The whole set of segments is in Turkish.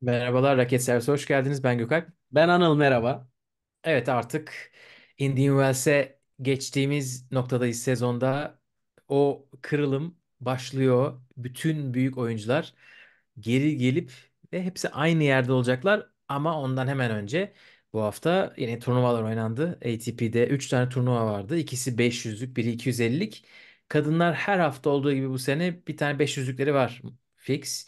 Merhabalar Raket Servisi hoş geldiniz. Ben Gökhan Ben Anıl merhaba. Evet artık Indian Wells'e geçtiğimiz noktadayız sezonda. O kırılım başlıyor. Bütün büyük oyuncular geri gelip ve hepsi aynı yerde olacaklar. Ama ondan hemen önce bu hafta yine turnuvalar oynandı. ATP'de 3 tane turnuva vardı. İkisi 500'lük, biri 250'lik. Kadınlar her hafta olduğu gibi bu sene bir tane 500'lükleri var fix.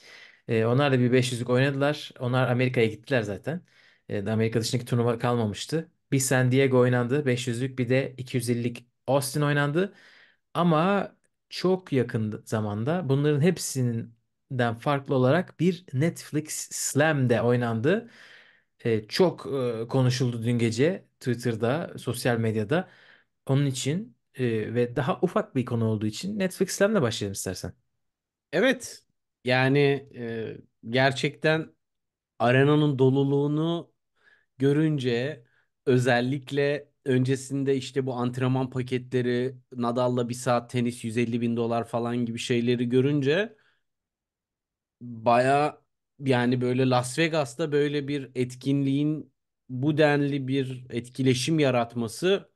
E, onlar da bir 500'lük oynadılar. Onlar Amerika'ya gittiler zaten. E, Amerika dışındaki turnuva kalmamıştı. Bir San Diego oynandı 500'lük bir de 250'lik Austin oynandı. Ama çok yakın zamanda bunların hepsinden farklı olarak bir Netflix Slam de oynandı. E, çok e, konuşuldu dün gece Twitter'da, sosyal medyada. Onun için e, ve daha ufak bir konu olduğu için Netflix Slam'la başlayalım istersen. Evet, yani e, gerçekten arenanın doluluğunu görünce özellikle öncesinde işte bu antrenman paketleri Nadal'la bir saat tenis 150 bin dolar falan gibi şeyleri görünce baya yani böyle Las Vegas'ta böyle bir etkinliğin bu denli bir etkileşim yaratması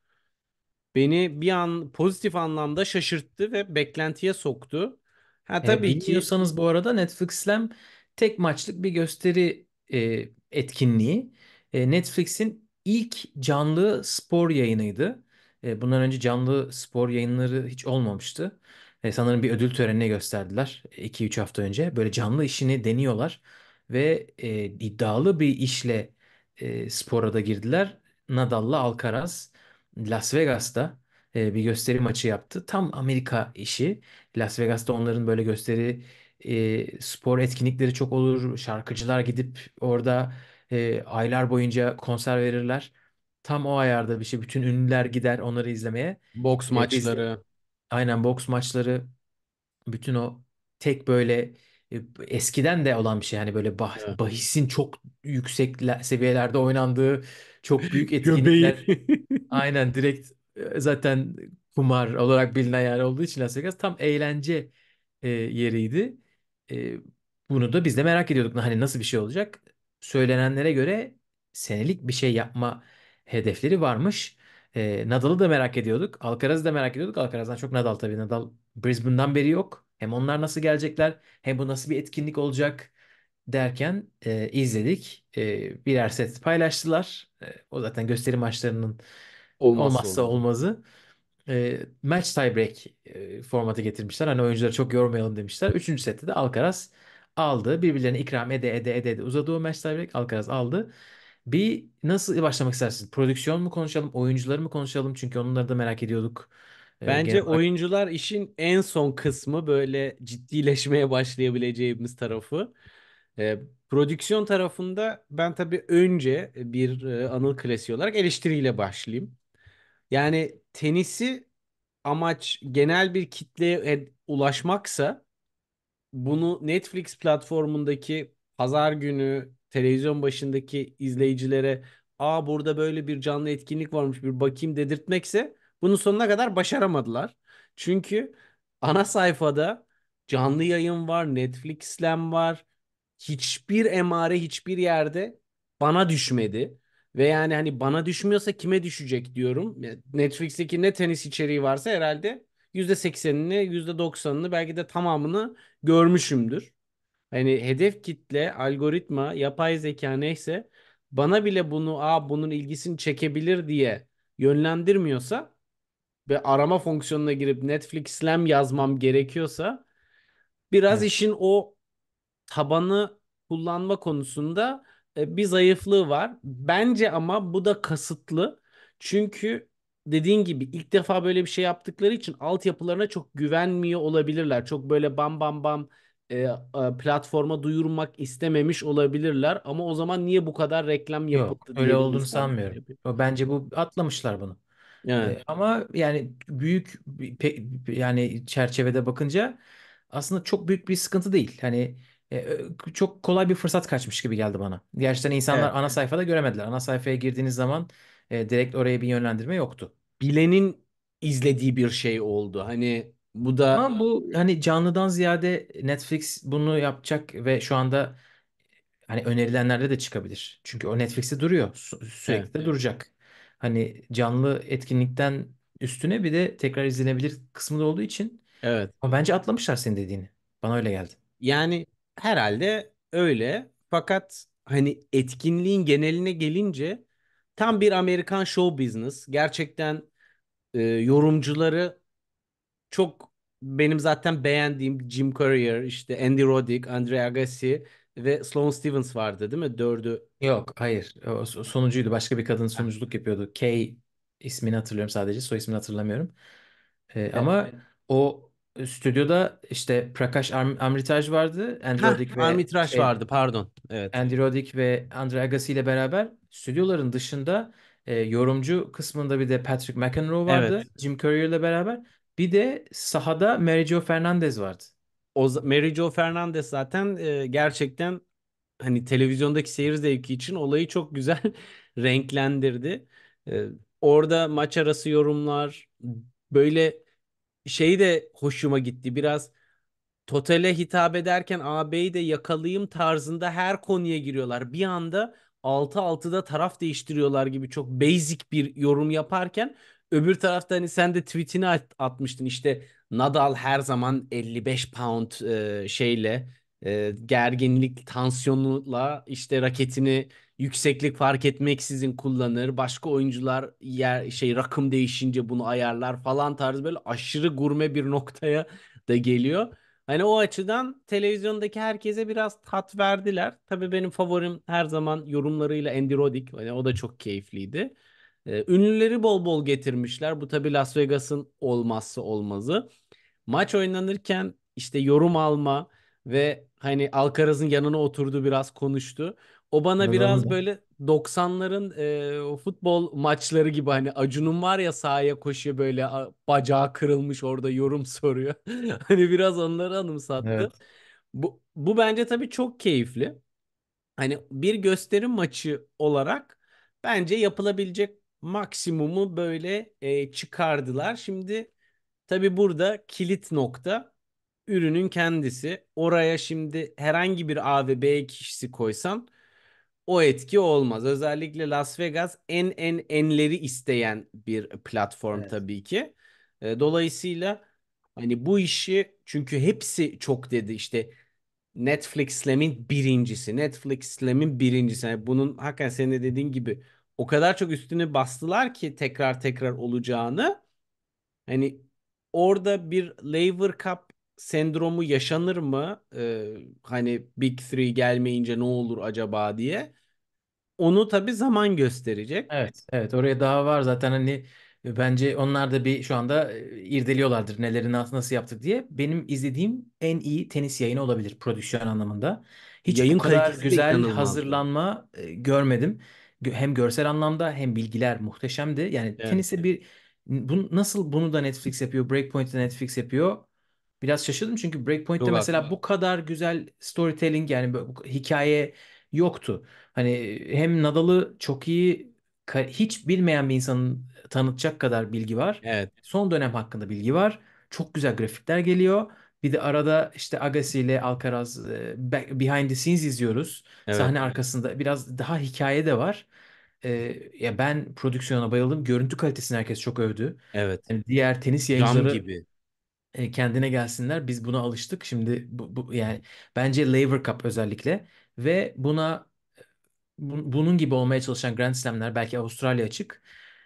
beni bir an pozitif anlamda şaşırttı ve beklentiye soktu. Ha E, tabii ki bilmiyorsanız bu arada Netflix'lem tek maçlık bir gösteri e, etkinliği. E, Netflix'in ilk canlı spor yayınıydı. E, bundan önce canlı spor yayınları hiç olmamıştı. E, sanırım bir ödül törenine gösterdiler 2-3 e, hafta önce. Böyle canlı işini deniyorlar ve e, iddialı bir işle e, spora da girdiler. Nadal'la Alcaraz Las Vegas'ta e, bir gösteri maçı yaptı. Tam Amerika işi. Las Vegas'ta onların böyle gösteri e, spor etkinlikleri çok olur. Şarkıcılar gidip orada e, aylar boyunca konser verirler. Tam o ayarda bir şey. Bütün ünlüler gider onları izlemeye. Boks e, maçları. Aynen boks maçları. Bütün o tek böyle e, eskiden de olan bir şey yani böyle bah, bahisin çok yüksek seviyelerde oynandığı çok büyük etkinlikler. Aynen direkt zaten kumar olarak bilinen yer olduğu için Las Vegas tam eğlence e, yeriydi. E, bunu da biz de merak ediyorduk. Hani nasıl bir şey olacak? Söylenenlere göre senelik bir şey yapma hedefleri varmış. E, Nadal'ı da merak ediyorduk. Alcaraz'ı da merak ediyorduk. Alcaraz'dan çok Nadal tabii. Nadal Brisbane'dan beri yok. Hem onlar nasıl gelecekler hem bu nasıl bir etkinlik olacak derken e, izledik. E, birer set paylaştılar. E, o zaten gösteri maçlarının Olmazsa Olmazsa olmaz. olmazı. E, match tiebreak e, formatı getirmişler. Hani oyuncuları çok yormayalım demişler. Üçüncü sette de Alcaraz aldı. Birbirlerine ikram ede ede ede, ede uzadı o match tiebreak. Alcaraz aldı. Bir nasıl başlamak istersiniz? Prodüksiyon mu konuşalım, oyuncuları mı konuşalım? Çünkü onları da merak ediyorduk. E, genel Bence oyuncular işin en son kısmı böyle ciddileşmeye başlayabileceğimiz tarafı. E, prodüksiyon tarafında ben tabii önce bir e, Anıl klasiği olarak eleştiriyle başlayayım. Yani tenisi amaç genel bir kitleye e, ulaşmaksa bunu Netflix platformundaki pazar günü televizyon başındaki izleyicilere aa burada böyle bir canlı etkinlik varmış bir bakayım dedirtmekse bunu sonuna kadar başaramadılar. Çünkü ana sayfada canlı yayın var, Netflix slam var. Hiçbir emare hiçbir yerde bana düşmedi. Ve yani hani bana düşmüyorsa kime düşecek diyorum. Netflix'teki ne tenis içeriği varsa herhalde %80'ini, %90'ını belki de tamamını görmüşümdür. Hani hedef kitle, algoritma, yapay zeka neyse bana bile bunu a bunun ilgisini çekebilir diye yönlendirmiyorsa ve arama fonksiyonuna girip Netflix Slam yazmam gerekiyorsa biraz evet. işin o tabanı kullanma konusunda e, bir zayıflığı var. Bence ama bu da kasıtlı. Çünkü dediğin gibi ilk defa böyle bir şey yaptıkları için altyapılarına çok güvenmiyor olabilirler. Çok böyle bam bam bam e, e platforma duyurmak istememiş olabilirler. Ama o zaman niye bu kadar reklam yapıldı? Yok, öyle olduğunu şey sanmıyorum. Yapıyor. Bence bu atlamışlar bunu. Yani. E, ama yani büyük pe, yani çerçevede bakınca aslında çok büyük bir sıkıntı değil. Hani e, çok kolay bir fırsat kaçmış gibi geldi bana. Gerçekten insanlar Evet. ana sayfada göremediler. Ana sayfaya girdiğiniz zaman e, direkt oraya bir yönlendirme yoktu. Bilenin izlediği bir şey oldu. Hani bu da Ama bu hani canlıdan ziyade Netflix bunu yapacak ve şu anda hani önerilenlerde de çıkabilir. Çünkü o Netflix'te duruyor. Evet. sürekli de duracak. Hani canlı etkinlikten üstüne bir de tekrar izlenebilir kısmı da olduğu için evet. ama bence atlamışlar senin dediğini. Bana öyle geldi. Yani Herhalde öyle. Fakat hani etkinliğin geneline gelince tam bir Amerikan show business. Gerçekten e, yorumcuları çok benim zaten beğendiğim Jim Courier, işte Andy Roddick, Andre Agassi ve Sloane Stephens vardı değil mi? Dördü. Yok, hayır. O sonucuydu. Başka bir kadın sunuculuk yapıyordu. Kay ismini hatırlıyorum sadece. Soy ismini hatırlamıyorum. Ee, Evet. ama o stüdyoda işte Prakash Am Amritaj vardı. Andy Roddick ve Amritaj şey, vardı pardon. Evet. Andy Roddick ve Andre Agassi ile beraber stüdyoların dışında e, yorumcu kısmında bir de Patrick McEnroe vardı. Evet. Jim Courier ile beraber. Bir de sahada Mary Jo Fernandez vardı. O Mary Jo Fernandez zaten e, gerçekten hani televizyondaki seyir zevki için olayı çok güzel renklendirdi. E, orada maç arası yorumlar böyle şey de hoşuma gitti. Biraz totale hitap ederken AB'yi de yakalayayım tarzında her konuya giriyorlar. Bir anda 6-6'da taraf değiştiriyorlar gibi çok basic bir yorum yaparken öbür tarafta hani sen de tweetini at atmıştın işte Nadal her zaman 55 pound e, şeyle e, gerginlik, tansiyonuyla işte raketini yükseklik fark etmeksizin kullanır. Başka oyuncular yer şey rakım değişince bunu ayarlar falan tarzı böyle aşırı gurme bir noktaya da geliyor. Hani o açıdan televizyondaki herkese biraz tat verdiler. Tabii benim favorim her zaman yorumlarıyla Andy Roddick. Hani o da çok keyifliydi. Ee, ünlüleri bol bol getirmişler. Bu tabii Las Vegas'ın olmazsa olmazı. Maç oynanırken işte yorum alma, ve hani Alcaraz'ın yanına oturdu biraz konuştu. O bana evet, biraz öyle. böyle 90'ların e, o futbol maçları gibi hani Acun'un var ya sahaya koşuyor böyle bacağı kırılmış orada yorum soruyor. hani biraz onları anımsattı. Evet. Bu, bu bence tabii çok keyifli. Hani bir gösterim maçı olarak bence yapılabilecek maksimumu böyle e, çıkardılar. Şimdi tabii burada kilit nokta ürünün kendisi. Oraya şimdi herhangi bir A ve B kişisi koysan o etki olmaz. Özellikle Las Vegas en en enleri isteyen bir platform evet. tabii ki. Dolayısıyla hani bu işi çünkü hepsi çok dedi işte Netflix Slam'in birincisi. Netflix Slam'in birincisi. Yani bunun hakikaten senin de dediğin gibi o kadar çok üstüne bastılar ki tekrar tekrar olacağını. Hani orada bir Lever Cup sendromu yaşanır mı? Ee, hani Big Three gelmeyince ne olur acaba diye. Onu tabi zaman gösterecek. Evet, evet oraya daha var zaten hani e, bence onlar da bir şu anda e, irdeliyorlardır nelerini nasıl yaptık diye. Benim izlediğim en iyi tenis yayını olabilir prodüksiyon anlamında. Hiç Yayın bu kadar güzel inanılmaz. hazırlanma e, görmedim. Hem görsel anlamda hem bilgiler muhteşemdi. Yani Evet. tenise bir bu, nasıl bunu da Netflix yapıyor, Breakpoint'i de Netflix yapıyor. Biraz şaşırdım çünkü Breakpoint'te Dur mesela aklıma. bu kadar güzel storytelling yani hikaye yoktu. Hani hem Nadal'ı çok iyi hiç bilmeyen bir insanın tanıtacak kadar bilgi var. Evet. Son dönem hakkında bilgi var. Çok güzel grafikler geliyor. Bir de arada işte Agassi ile Alcaraz e, behind the scenes izliyoruz. Evet. Sahne arkasında biraz daha hikaye de var. Ee, ya ben prodüksiyona bayıldım. Görüntü kalitesini herkes çok övdü. Evet. Yani diğer tenis yayıncıları Cam gibi e, kendine gelsinler. Biz buna alıştık. Şimdi bu, bu yani bence Lever Cup özellikle ve buna bu, bunun gibi olmaya çalışan Grand Slam'ler belki Avustralya açık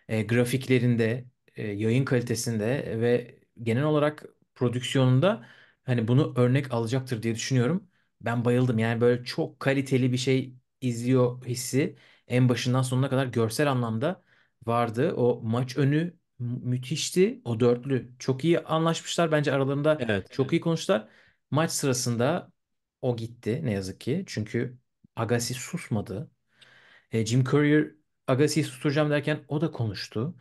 e, grafiklerinde, e, yayın kalitesinde ve genel olarak prodüksiyonunda hani bunu örnek alacaktır diye düşünüyorum. Ben bayıldım. Yani böyle çok kaliteli bir şey izliyor hissi en başından sonuna kadar görsel anlamda vardı. O maç önü müthişti. O dörtlü. Çok iyi anlaşmışlar. Bence aralarında Evet. çok iyi konuştular. Maç sırasında o gitti ne yazık ki. Çünkü Agassi susmadı. E, Jim Courier Agassi'yi susturacağım derken o da konuştu.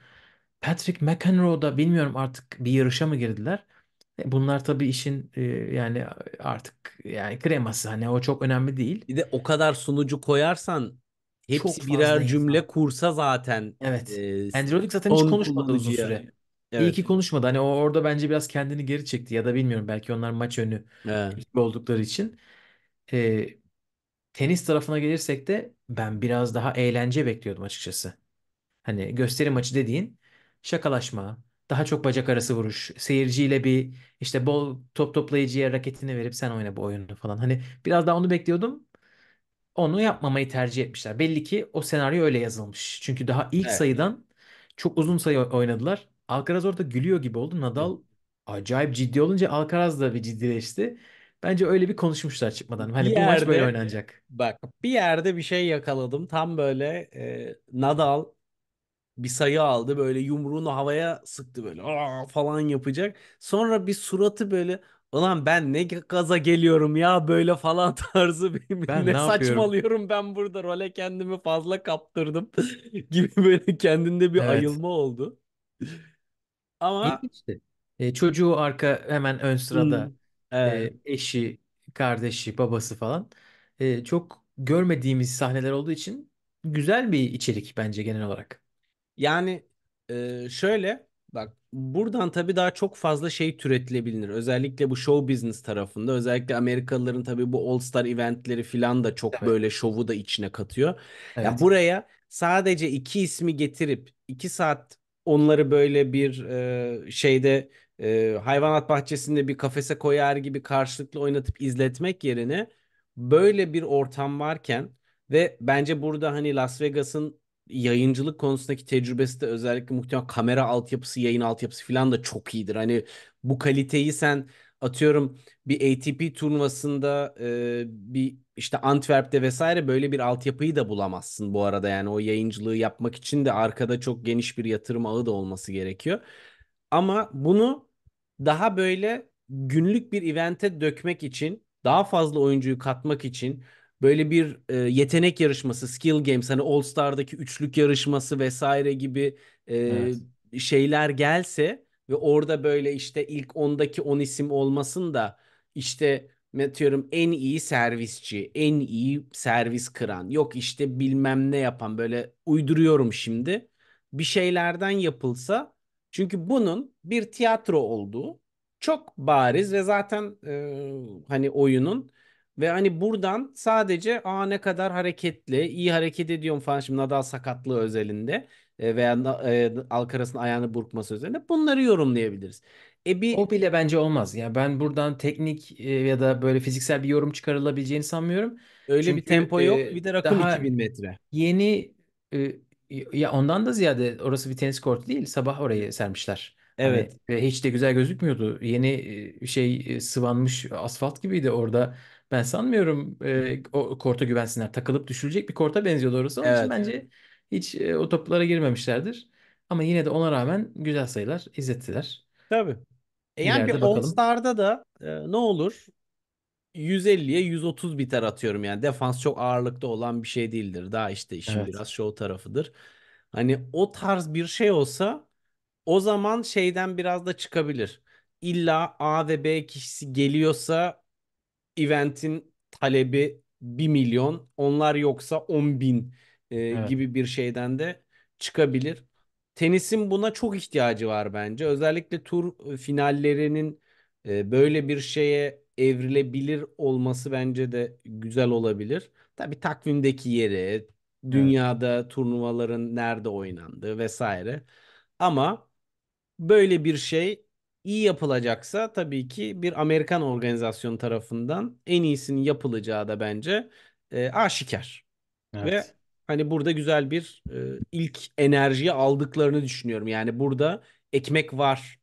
Patrick McEnroe da bilmiyorum artık bir yarışa mı girdiler. E, Bunlar tabii işin e, yani artık yani kreması hani o çok önemli değil. Bir de o kadar sunucu koyarsan Hepsi birer cümle insan. kursa zaten. Evet. E, Android zaten hiç konuşmadı uzun süre. Evet. İyi ki konuşmadı. Hani orada bence biraz kendini geri çekti ya da bilmiyorum belki onlar maç önü evet. oldukları için. E, tenis tarafına gelirsek de ben biraz daha eğlence bekliyordum açıkçası. Hani gösteri maçı dediğin şakalaşma, daha çok bacak arası vuruş, seyirciyle bir işte bol top toplayıcıya raketini verip sen oyna bu oyunu falan. Hani biraz daha onu bekliyordum onu yapmamayı tercih etmişler. Belli ki o senaryo öyle yazılmış. Çünkü daha ilk Evet. sayıdan çok uzun sayı oynadılar. Alcaraz orada gülüyor gibi oldu. Nadal acayip ciddi olunca Alcaraz da bir ciddileşti. Bence öyle bir konuşmuşlar çıkmadan. Bir Hani bu maç böyle oynanacak. bak bir yerde bir şey yakaladım. Tam böyle e, Nadal bir sayı aldı böyle yumruğunu havaya sıktı böyle "Aa!" falan yapacak. Sonra bir suratı böyle Ulan ben ne gaza geliyorum ya böyle falan tarzı bir ben ne, ne saçmalıyorum ben burada role kendimi fazla kaptırdım gibi böyle kendinde bir evet. ayılma oldu. Ama işte. E, çocuğu arka hemen ön sırada hmm, evet. E, eşi, kardeşi, babası falan. E, çok görmediğimiz sahneler olduğu için güzel bir içerik bence genel olarak. Yani e, şöyle bak buradan tabii daha çok fazla şey türetilebilir. Özellikle bu show business tarafında. Özellikle Amerikalıların tabii bu All Star eventleri falan da çok evet. böyle şovu da içine katıyor. Evet. Ya buraya sadece iki ismi getirip iki saat onları böyle bir e, şeyde e, hayvanat bahçesinde bir kafese koyar gibi karşılıklı oynatıp izletmek yerine böyle bir ortam varken ve bence burada hani Las Vegas'ın yayıncılık konusundaki tecrübesi de özellikle muhtemelen kamera altyapısı, yayın altyapısı falan da çok iyidir. Hani bu kaliteyi sen atıyorum bir ATP turnuvasında e, bir işte Antwerp'te vesaire böyle bir altyapıyı da bulamazsın bu arada. Yani o yayıncılığı yapmak için de arkada çok geniş bir yatırım ağı da olması gerekiyor. Ama bunu daha böyle günlük bir evente dökmek için, daha fazla oyuncuyu katmak için böyle bir e, yetenek yarışması, skill games hani All Star'daki üçlük yarışması vesaire gibi e, evet. şeyler gelse ve orada böyle işte ilk ondaki 10 isim olmasın da işte metiyorum en iyi servisçi, en iyi servis kıran, yok işte bilmem ne yapan böyle uyduruyorum şimdi. Bir şeylerden yapılsa çünkü bunun bir tiyatro olduğu çok bariz ve zaten e, hani oyunun ve hani buradan sadece aa ne kadar hareketli, iyi hareket ediyorum falan şimdi Nadal sakatlığı özelinde e, veya e, Alcaraz'ın ayağını burkması özelinde bunları yorumlayabiliriz. E bir... O bile bence olmaz. Yani ben buradan teknik e, ya da böyle fiziksel bir yorum çıkarılabileceğini sanmıyorum. Öyle Çünkü bir tempo e, yok. Bir de rakım daha 2000 metre. Yeni e, ya ondan da ziyade orası bir tenis kortu değil. Sabah orayı sermişler. Hani evet. Hani, hiç de güzel gözükmüyordu. Yeni e, şey e, sıvanmış asfalt gibiydi orada. Ben sanmıyorum e, o korta güvensinler. Takılıp düşülecek bir korta benziyor doğrusu Onun için Evet. bence hiç e, o toplara girmemişlerdir. Ama yine de ona rağmen güzel sayılar izlettiler. Tabii. E yani bir İleride All bakalım. Star'da da e, ne olur? 150'ye 130 biter atıyorum yani. Defans çok ağırlıkta olan bir şey değildir. Daha işte işin Evet. biraz show tarafıdır. Hani o tarz bir şey olsa o zaman şeyden biraz da çıkabilir. İlla A ve B kişisi geliyorsa eventin talebi 1 milyon, onlar yoksa 10 bin e, evet. gibi bir şeyden de çıkabilir. Tenisin buna çok ihtiyacı var bence. Özellikle tur e, finallerinin e, böyle bir şeye evrilebilir olması bence de güzel olabilir. Tabi takvimdeki yeri, dünyada evet. turnuvaların nerede oynandığı vesaire. Ama böyle bir şey iyi yapılacaksa tabii ki bir Amerikan organizasyon tarafından en iyisini yapılacağı da bence e, aşikar. Evet. Ve hani burada güzel bir e, ilk enerjiyi aldıklarını düşünüyorum. Yani burada ekmek var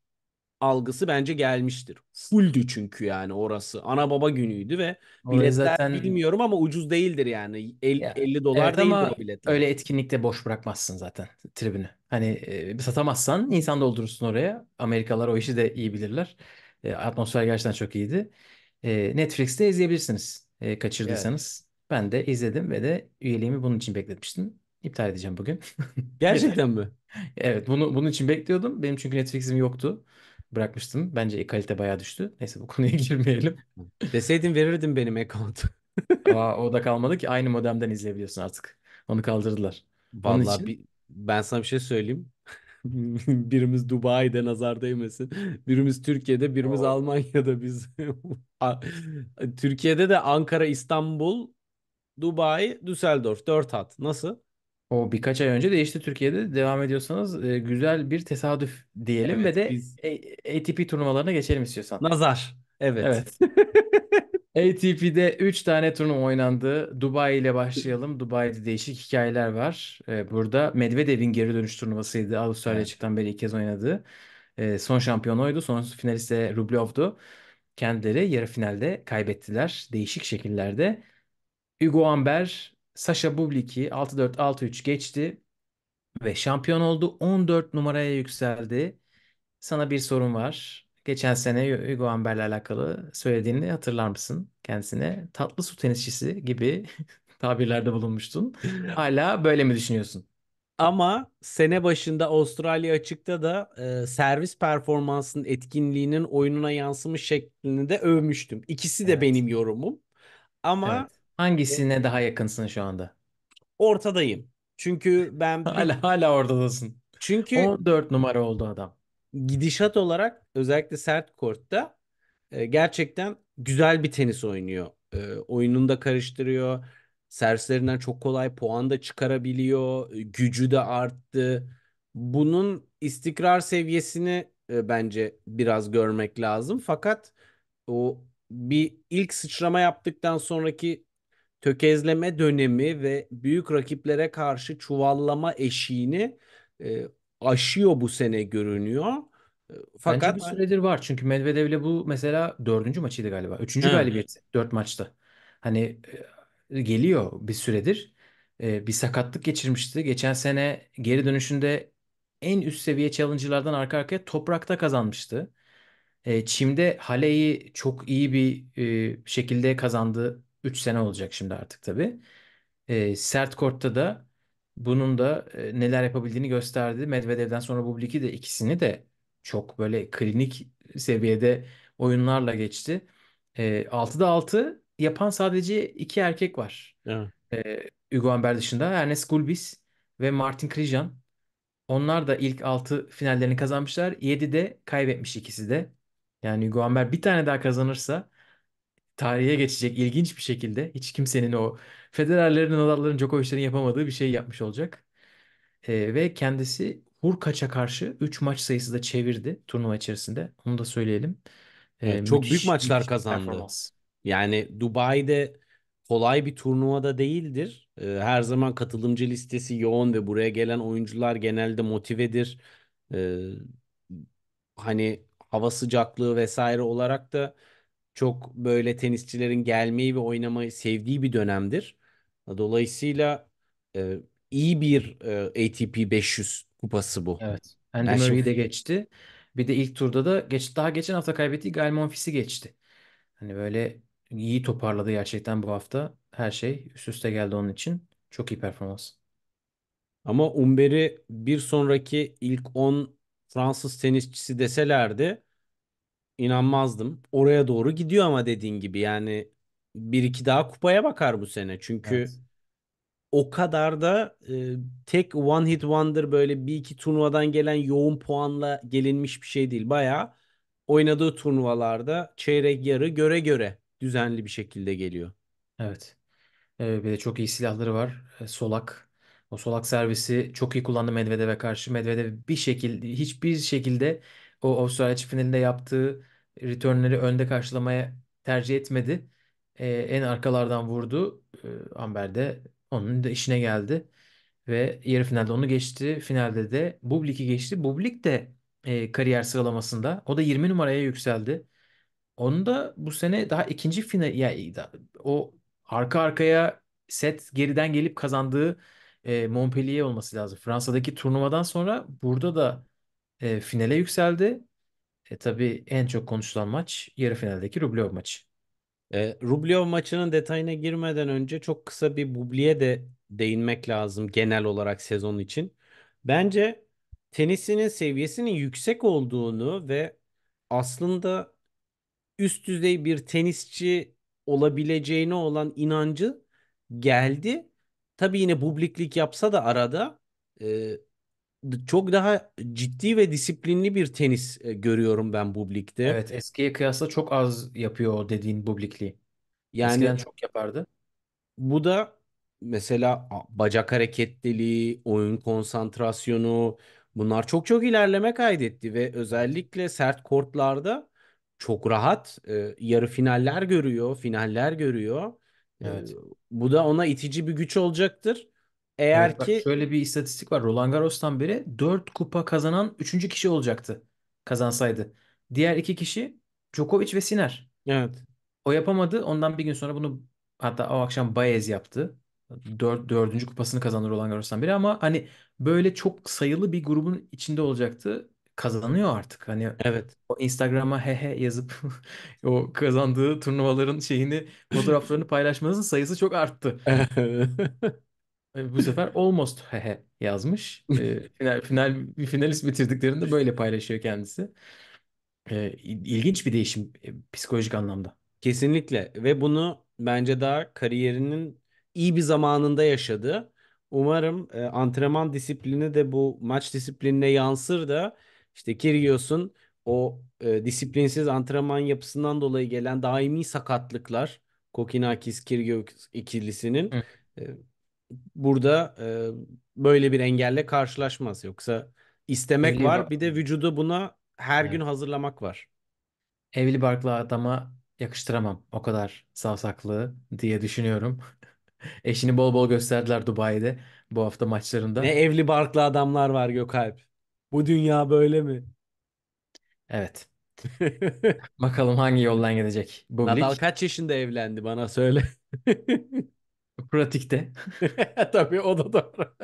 algısı bence gelmiştir. Fulldü çünkü yani orası. Ana baba günüydü ve biletler zaten... bilmiyorum ama ucuz değildir yani. El, ya, 50 dolar evet değildir ama o biletler. Öyle etkinlikte boş bırakmazsın zaten tribünü. Hani e, satamazsan insan doldurursun oraya. Amerikalılar o işi de iyi bilirler. E, atmosfer gerçekten çok iyiydi. E, Netflix'te izleyebilirsiniz e, kaçırdıysanız. Evet. Ben de izledim ve de üyeliğimi bunun için bekletmiştim. İptal edeceğim bugün. Gerçekten mi? evet bunu bunun için bekliyordum. Benim çünkü Netflix'im yoktu bırakmıştım. Bence kalite bayağı düştü. Neyse bu konuya girmeyelim. Deseydin verirdim benim account'u. Aa, o da kalmadı ki aynı modemden izleyebiliyorsun artık. Onu kaldırdılar. Vallahi için bir, ben sana bir şey söyleyeyim. birimiz Dubai'de nazar değmesin. Birimiz Türkiye'de, birimiz Oo. Almanya'da biz. Türkiye'de de Ankara, İstanbul, Dubai, Düsseldorf. Dört hat. Nasıl? O birkaç ay önce değişti Türkiye'de. Devam ediyorsanız e, güzel bir tesadüf diyelim ve Evet de biz ATP turnuvalarına geçelim istiyorsan. nazar. Evet. Evet. ATP'de 3 tane turnuva oynandı. Dubai ile başlayalım. Dubai'de değişik hikayeler var. Ee, burada Medvedev'in geri dönüş turnuvasıydı. Avustralya Evet. açıktan beri ilk kez oynadı. Ee, son şampiyon oydu. Son finalist de Rublev'du. Kendileri yarı finalde kaybettiler. Değişik şekillerde. Hugo Amber Sasha Bublik'i 6-4-6-3 geçti ve şampiyon oldu. 14 numaraya yükseldi. Sana bir sorum var. Geçen sene Hugo Amber'le alakalı söylediğini hatırlar mısın? Kendisine tatlı su tenisçisi gibi tabirlerde bulunmuştun. Hala böyle mi düşünüyorsun? Ama sene başında Avustralya açıkta da e, servis performansının etkinliğinin oyununa yansımış şeklinde övmüştüm. İkisi de evet. benim yorumum. Ama evet. Hangisine daha yakınsın şu anda? Ortadayım. Çünkü ben Hala hala oradasın çünkü 14 numara oldu adam. gidişat olarak özellikle sert kortta e, gerçekten güzel bir tenis oynuyor. E, oyununda karıştırıyor. Servislerinden çok kolay puan da çıkarabiliyor. E, gücü de arttı. Bunun istikrar seviyesini bence biraz görmek lazım. Fakat o bir ilk sıçrama yaptıktan sonraki tökezleme dönemi ve büyük rakiplere karşı çuvallama eşiğini e, aşıyor bu sene görünüyor. E, fakat Bence bir süredir var. Çünkü Medvedev'le bu mesela dördüncü maçıydı galiba. Üçüncü galibiyet dört maçta. Hani e, geliyor bir süredir. E, bir sakatlık geçirmişti. Geçen sene geri dönüşünde en üst seviye challenge'lardan arka arkaya toprakta kazanmıştı. E, Çim'de Hale'yi çok iyi bir e, şekilde kazandı. 3 sene olacak şimdi artık tabii. E, sert kortta da bunun da e, neler yapabildiğini gösterdi. Medvedev'den sonra Bublik'i de ikisini de çok böyle klinik seviyede oyunlarla geçti. E, 6'da 6 yapan sadece iki erkek var. Evet. E, Hugo Amber dışında Ernest Gulbis ve Martin Krijan. Onlar da ilk 6 finallerini kazanmışlar. 7'de kaybetmiş ikisi de. Yani Hugo Amber bir tane daha kazanırsa tarihe geçecek ilginç bir şekilde. Hiç kimsenin o Federer'lerin, Nadal'ların, Djokovic'lerin yapamadığı bir şey yapmış olacak. E, ve kendisi Hurkaç'a karşı 3 maç sayısı da çevirdi turnuva içerisinde. Onu da söyleyelim. E, evet, çok müthiş, büyük maçlar müthiş kazandı. Yani Dubai'de kolay bir turnuvada değildir. E, her zaman katılımcı listesi yoğun ve buraya gelen oyuncular genelde motivedir. E, hani hava sıcaklığı vesaire olarak da çok böyle tenisçilerin gelmeyi ve oynamayı sevdiği bir dönemdir. Dolayısıyla e, iyi bir e, ATP 500 kupası bu. Evet. Andy yani Murray'i şimdi... de geçti. Bir de ilk turda da geç, daha geçen hafta kaybettiği Gael Monfils'i geçti. Hani böyle iyi toparladı gerçekten bu hafta. Her şey üst üste geldi onun için. Çok iyi performans. Ama Umber'i bir sonraki ilk 10 Fransız tenisçisi deselerdi İnanmazdım. Oraya doğru gidiyor ama dediğin gibi yani bir iki daha kupaya bakar bu sene. Çünkü Evet. o kadar da e, tek one hit wonder böyle bir iki turnuvadan gelen yoğun puanla gelinmiş bir şey değil. Bayağı oynadığı turnuvalarda çeyrek yarı göre göre düzenli bir şekilde geliyor. Evet. Ee, bir de çok iyi silahları var. Ee, Solak. O solak servisi çok iyi kullandı Medvedev'e karşı. Medvedev bir şekilde hiçbir şekilde o Avustralya açık finalinde yaptığı returnleri önde karşılamaya tercih etmedi. E, en arkalardan vurdu. E, Amber de onun da işine geldi. Ve yarı finalde onu geçti. Finalde de Bublik'i geçti. Bublik de e, kariyer sıralamasında. O da 20 numaraya yükseldi. Onu da bu sene daha ikinci final yani o arka arkaya set geriden gelip kazandığı e, Montpellier olması lazım. Fransa'daki turnuvadan sonra burada da e, finale yükseldi. E, tabii en çok konuşulan maç yarı finaldeki Rublev maçı. E, Rublev maçının detayına girmeden önce çok kısa bir bubliye de değinmek lazım genel olarak sezon için. Bence tenisinin seviyesinin yüksek olduğunu ve aslında üst düzey bir tenisçi olabileceğine olan inancı geldi. Tabii yine bubliklik yapsa da arada e, çok daha ciddi ve disiplinli bir tenis e, görüyorum ben bu Evet eskiye kıyasla çok az yapıyor dediğin bublikliği. Yani Eskiden çok yapardı. bu da mesela bacak hareketliliği, oyun konsantrasyonu bunlar çok çok ilerleme kaydetti ve özellikle sert kortlarda çok rahat e, yarı finaller görüyor, finaller görüyor. E, Evet. bu da ona itici bir güç olacaktır. Eğer Evet bak ki şöyle bir istatistik var. Roland Garros'tan beri 4 kupa kazanan 3. kişi olacaktı kazansaydı. Diğer iki kişi Djokovic ve Sinner. Evet. O yapamadı. Ondan bir gün sonra bunu hatta o akşam Baez yaptı. Dört, dördüncü kupasını kazandı Roland Garros'tan biri ama hani böyle çok sayılı bir grubun içinde olacaktı. Kazanıyor artık. Hani Evet. o Instagram'a he he yazıp o kazandığı turnuvaların şeyini fotoğraflarını paylaşmanızın sayısı çok arttı. Ee, bu sefer almost hehe yazmış. E, final, final, finalist bitirdiklerinde böyle paylaşıyor kendisi. E, ilginç bir değişim e, psikolojik anlamda. Kesinlikle ve bunu bence daha kariyerinin iyi bir zamanında yaşadı. Umarım e, antrenman disiplini de bu maç disiplinine yansır da işte Kyrgios'un o e, disiplinsiz antrenman yapısından dolayı gelen daimi sakatlıklar Kokinakis Kyrgios ikilisinin burada e, böyle bir engelle karşılaşmaz. Yoksa istemek Evli var, bir de vücudu buna her gün hazırlamak var. Evli barklı adama yakıştıramam o kadar savsaklığı diye düşünüyorum. Eşini bol bol gösterdiler Dubai'de bu hafta maçlarında Ne evli barklı adamlar var Gökalp. Bu dünya böyle mi? Evet. Bakalım hangi yoldan gidecek bu Nadal lig. kaç yaşında evlendi bana söyle. Pratikte. Tabii o da doğru.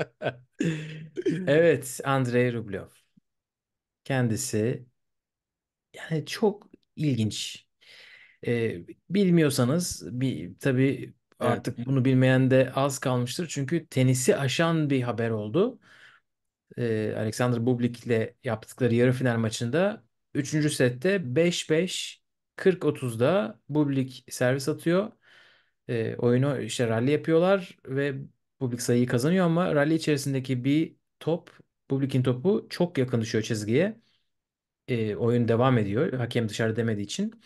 evet Andrei Rublev. Kendisi yani çok ilginç. Ee, bilmiyorsanız bir tabii artık evet. bunu bilmeyen de az kalmıştır. Çünkü tenisi aşan bir haber oldu. Ee, Alexander ile yaptıkları yarı final maçında 3. sette 5-5 40-30'da Bublik servis atıyor e, oyunu işte rally yapıyorlar ve Bublik sayıyı kazanıyor ama rally içerisindeki bir top Bublik'in topu çok yakın düşüyor çizgiye. E, oyun devam ediyor. Hakem dışarı demediği için.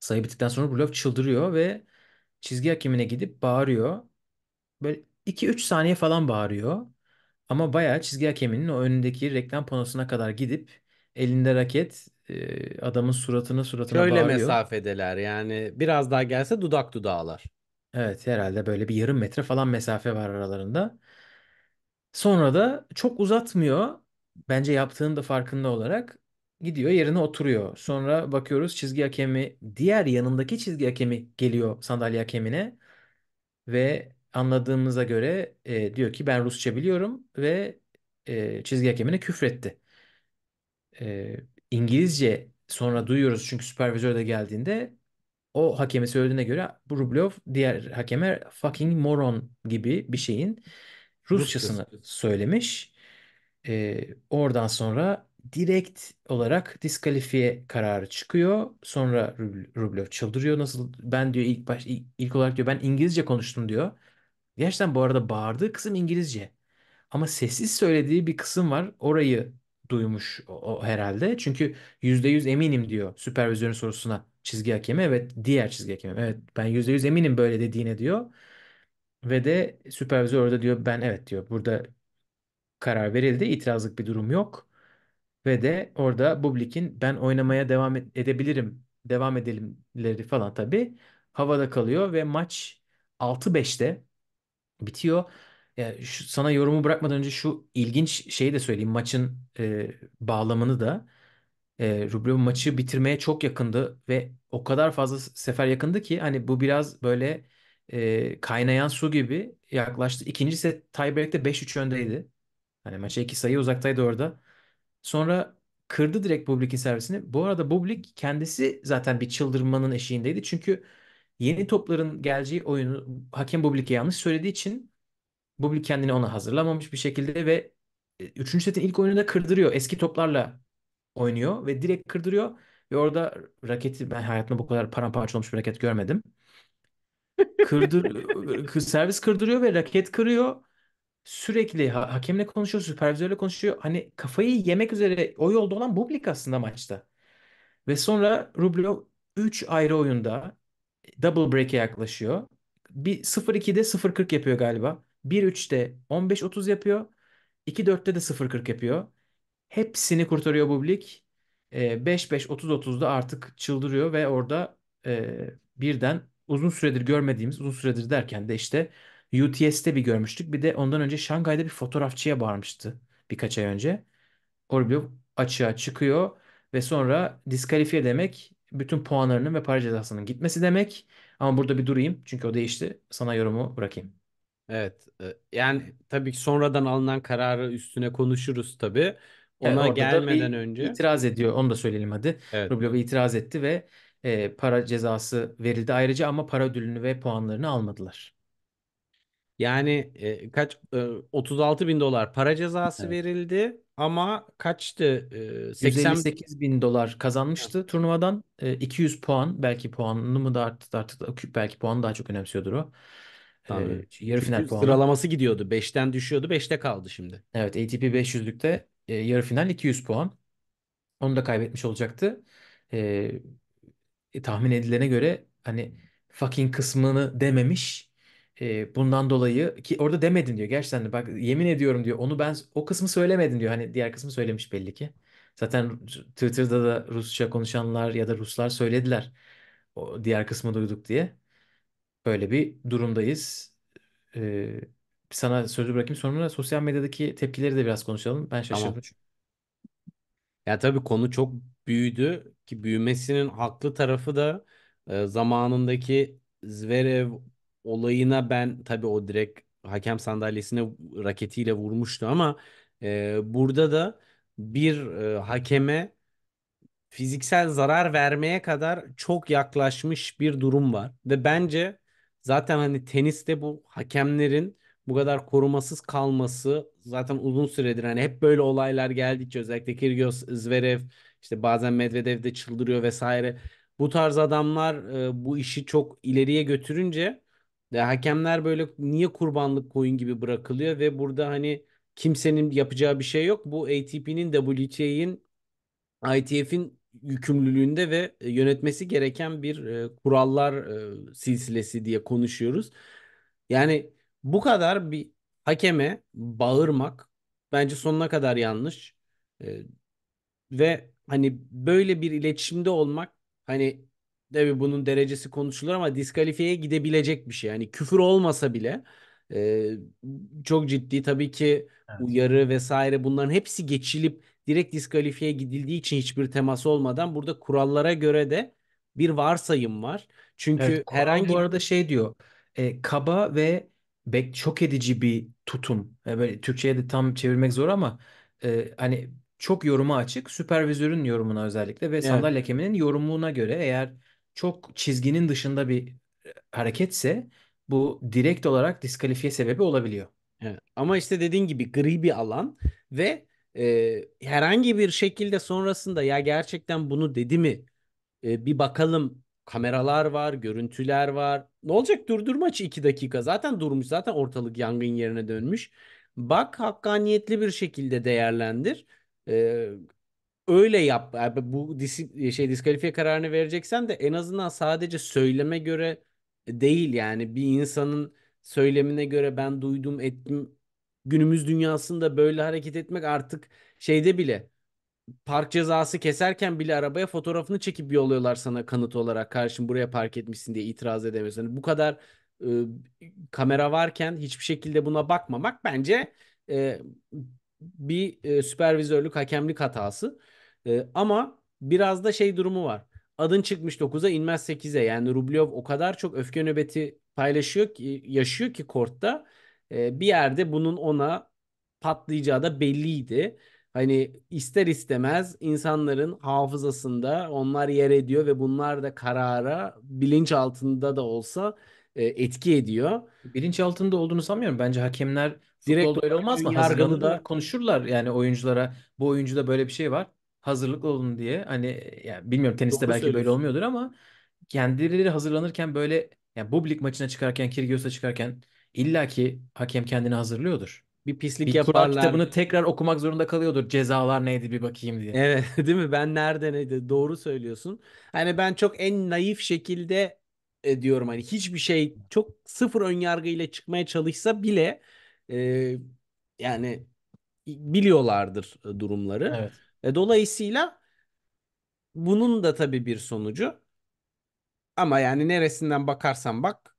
Sayı bittikten sonra Brulov çıldırıyor ve çizgi hakemine gidip bağırıyor. Böyle 2-3 saniye falan bağırıyor. Ama bayağı çizgi hakeminin o önündeki reklam panosuna kadar gidip elinde raket adamın suratına suratına Şöyle bağırıyor. mesafedeler yani biraz daha gelse dudak dudağlar. Evet herhalde böyle bir yarım metre falan mesafe var aralarında. Sonra da çok uzatmıyor. Bence yaptığının da farkında olarak gidiyor yerine oturuyor. Sonra bakıyoruz çizgi hakemi diğer yanındaki çizgi hakemi geliyor sandalye hakemine ve anladığımıza göre e, diyor ki ben Rusça biliyorum ve e, çizgi hakemine küfretti e, İngilizce sonra duyuyoruz çünkü süpervizör de geldiğinde o hakeme söylediğine göre bu Rublev diğer hakeme fucking moron gibi bir şeyin Rusçasını Rusçası. söylemiş. E, oradan sonra direkt olarak diskalifiye kararı çıkıyor. Sonra Rublev çıldırıyor. Nasıl ben diyor ilk baş ilk, olarak diyor ben İngilizce konuştum diyor. Gerçekten bu arada bağırdığı kısım İngilizce. Ama sessiz söylediği bir kısım var. Orayı duymuş o, o herhalde. Çünkü %100 eminim diyor süpervizörün sorusuna çizgi hakemi. Evet diğer çizgi hakemi. Evet ben %100 eminim böyle dediğine diyor. Ve de süpervizör orada diyor ben evet diyor. Burada karar verildi. itirazlık bir durum yok. Ve de orada Bublik'in ben oynamaya devam edebilirim, devam edelimleri falan tabii havada kalıyor ve maç 6-5'te bitiyor. Ya şu, sana yorumu bırakmadan önce şu ilginç şeyi de söyleyeyim. Maçın e, bağlamını da. E, Rublev maçı bitirmeye çok yakındı ve o kadar fazla sefer yakındı ki hani bu biraz böyle e, kaynayan su gibi yaklaştı. İkinci set tiebreak'te 5-3 öndeydi. Hani maça 2 sayı uzaktaydı orada. Sonra kırdı direkt Bublik'in servisini. Bu arada Bublik kendisi zaten bir çıldırmanın eşiğindeydi. Çünkü yeni topların geleceği oyunu hakem Bublik'e yanlış söylediği için Bublik kendini ona hazırlamamış bir şekilde ve 3. E, setin ilk oyununda kırdırıyor. Eski toplarla oynuyor ve direkt kırdırıyor. Ve orada raketi ben hayatımda bu kadar paramparça olmuş bir raket görmedim. Kırdır, servis kırdırıyor ve raket kırıyor. Sürekli ha hakemle konuşuyor, süpervizörle konuşuyor. Hani kafayı yemek üzere o yolda olan Bublik aslında maçta. Ve sonra Rublev 3 ayrı oyunda e, double break'e yaklaşıyor. Bir 0-2'de 0-40 yapıyor galiba. 1-3'te 15-30 yapıyor. 2-4'te de 0-40 yapıyor. Hepsini kurtarıyor Bublik. 5-5-30-30'da ee, artık çıldırıyor ve orada e, birden uzun süredir görmediğimiz, uzun süredir derken de işte UTS'te bir görmüştük. Bir de ondan önce Şangay'da bir fotoğrafçıya bağırmıştı birkaç ay önce. Orbio açığa çıkıyor ve sonra diskalifiye demek bütün puanlarının ve para cezasının gitmesi demek. Ama burada bir durayım çünkü o değişti. Sana yorumu bırakayım. Evet. Yani tabii ki sonradan alınan kararı üstüne konuşuruz tabii. E, Ona orada da gelmeden bir önce itiraz ediyor. Onu da söyleyelim hadi. evet. Rublev itiraz etti ve e, para cezası verildi ayrıca ama para ödülünü ve puanlarını almadılar. Yani e, kaç e, 36 bin dolar para cezası Evet. verildi ama kaçtı? E, 80 158 bin dolar kazanmıştı turnuvadan. E, 200 puan belki puanını mı da arttı artık belki puanı daha çok önemsiyordur o. Tamam. E, ee, yarı Çünkü final puanı. sıralaması gidiyordu. 5'ten düşüyordu. 5'te kaldı şimdi. Evet ATP 500'lükte e, yarı final 200 puan. Onu da kaybetmiş olacaktı. E, e, tahmin edilene göre hani fucking kısmını dememiş. E, bundan dolayı ki orada demedin diyor. Gerçekten bak yemin ediyorum diyor. Onu ben o kısmı söylemedin diyor. Hani diğer kısmı söylemiş belli ki. Zaten Twitter'da da Rusça konuşanlar ya da Ruslar söylediler. O diğer kısmı duyduk diye. Böyle bir durumdayız. Ee, sana sözü bırakayım sonra sosyal medyadaki tepkileri de biraz konuşalım. Ben şaşırdım Tamam. çünkü. Ya tabii konu çok büyüdü ki büyümesinin haklı tarafı da e, zamanındaki Zverev olayına ben tabii o direkt hakem sandalyesine raketiyle vurmuştu ama e, burada da bir e, hakeme fiziksel zarar vermeye kadar çok yaklaşmış bir durum var ve bence Zaten hani teniste bu hakemlerin bu kadar korumasız kalması zaten uzun süredir hani hep böyle olaylar geldikçe özellikle Kyrgios, Zverev işte bazen Medvedev de çıldırıyor vesaire. Bu tarz adamlar e, bu işi çok ileriye götürünce de hakemler böyle niye kurbanlık koyun gibi bırakılıyor ve burada hani kimsenin yapacağı bir şey yok. Bu ATP'nin, WTA'in, ITF'in yükümlülüğünde ve e, yönetmesi gereken bir e, kurallar e, silsilesi diye konuşuyoruz. Yani bu kadar bir hakeme bağırmak bence sonuna kadar yanlış. E, ve hani böyle bir iletişimde olmak hani tabii bunun derecesi konuşulur ama diskalifiye gidebilecek bir şey. Yani küfür olmasa bile çok ciddi tabii ki Evet. uyarı vesaire bunların hepsi geçilip direkt diskalifiye gidildiği için hiçbir temas olmadan burada kurallara göre de bir varsayım var. Çünkü Evet, Kur'an bu herhangi arada şey diyor. e, kaba ve bek şok edici bir tutum. E, böyle Türkçe'ye de tam çevirmek zor ama e, hani çok yoruma açık. Süpervizörün yorumuna özellikle ve Evet. hakeminin yorumuna göre eğer çok çizginin dışında bir e, hareketse bu direkt olarak diskalifiye sebebi olabiliyor. Evet. Ama işte dediğin gibi gri bir alan ve e, herhangi bir şekilde sonrasında ya gerçekten bunu dedi mi e, bir bakalım kameralar var, görüntüler var. Ne olacak durdur maçı 2 dakika zaten durmuş zaten ortalık yangın yerine dönmüş. Bak hakkaniyetli bir şekilde değerlendir. E, öyle yap. bu dis şey diskalifiye kararını vereceksen de en azından sadece söyleme göre değil yani bir insanın söylemine göre ben duydum ettim günümüz dünyasında böyle hareket etmek artık şeyde bile park cezası keserken bile arabaya fotoğrafını çekip yolluyorlar sana kanıt olarak karşın buraya park etmişsin diye itiraz edemiyorsun. Yani bu kadar e, kamera varken hiçbir şekilde buna bakmamak bence e, bir e, süpervizörlük hakemlik hatası. E, ama biraz da şey durumu var adın çıkmış 9'a inmez 8'e. Yani Rublev o kadar çok öfke nöbeti paylaşıyor ki yaşıyor ki kortta ee, bir yerde bunun ona patlayacağı da belliydi. Hani ister istemez insanların hafızasında onlar yer ediyor ve bunlar da karara bilinç altında da olsa e, etki ediyor. Bilinç altında olduğunu sanmıyorum. Bence hakemler Direkt futbolda öyle olmaz mı? Yargılı da konuşurlar yani oyunculara. Bu oyuncuda böyle bir şey var hazırlıklı olun diye hani e, yani bilmiyorum teniste belki böyle olmuyordur ama kendileri hazırlanırken böyle yani Bublik maçına çıkarken Kyrgios'a çıkarken illaki hakem kendini hazırlıyordur. Bir pislik Bir yapar kurallar. kitabını tekrar okumak zorunda kalıyordur. Cezalar neydi bir bakayım diye. Evet, değil mi? Ben nerede neydi? Doğru söylüyorsun. Hani ben çok en naif şekilde e, diyorum hani hiçbir şey çok sıfır önyargıyla çıkmaya çalışsa bile e, yani biliyorlardır e, durumları. Evet. E, dolayısıyla bunun da tabii bir sonucu. Ama yani neresinden bakarsan bak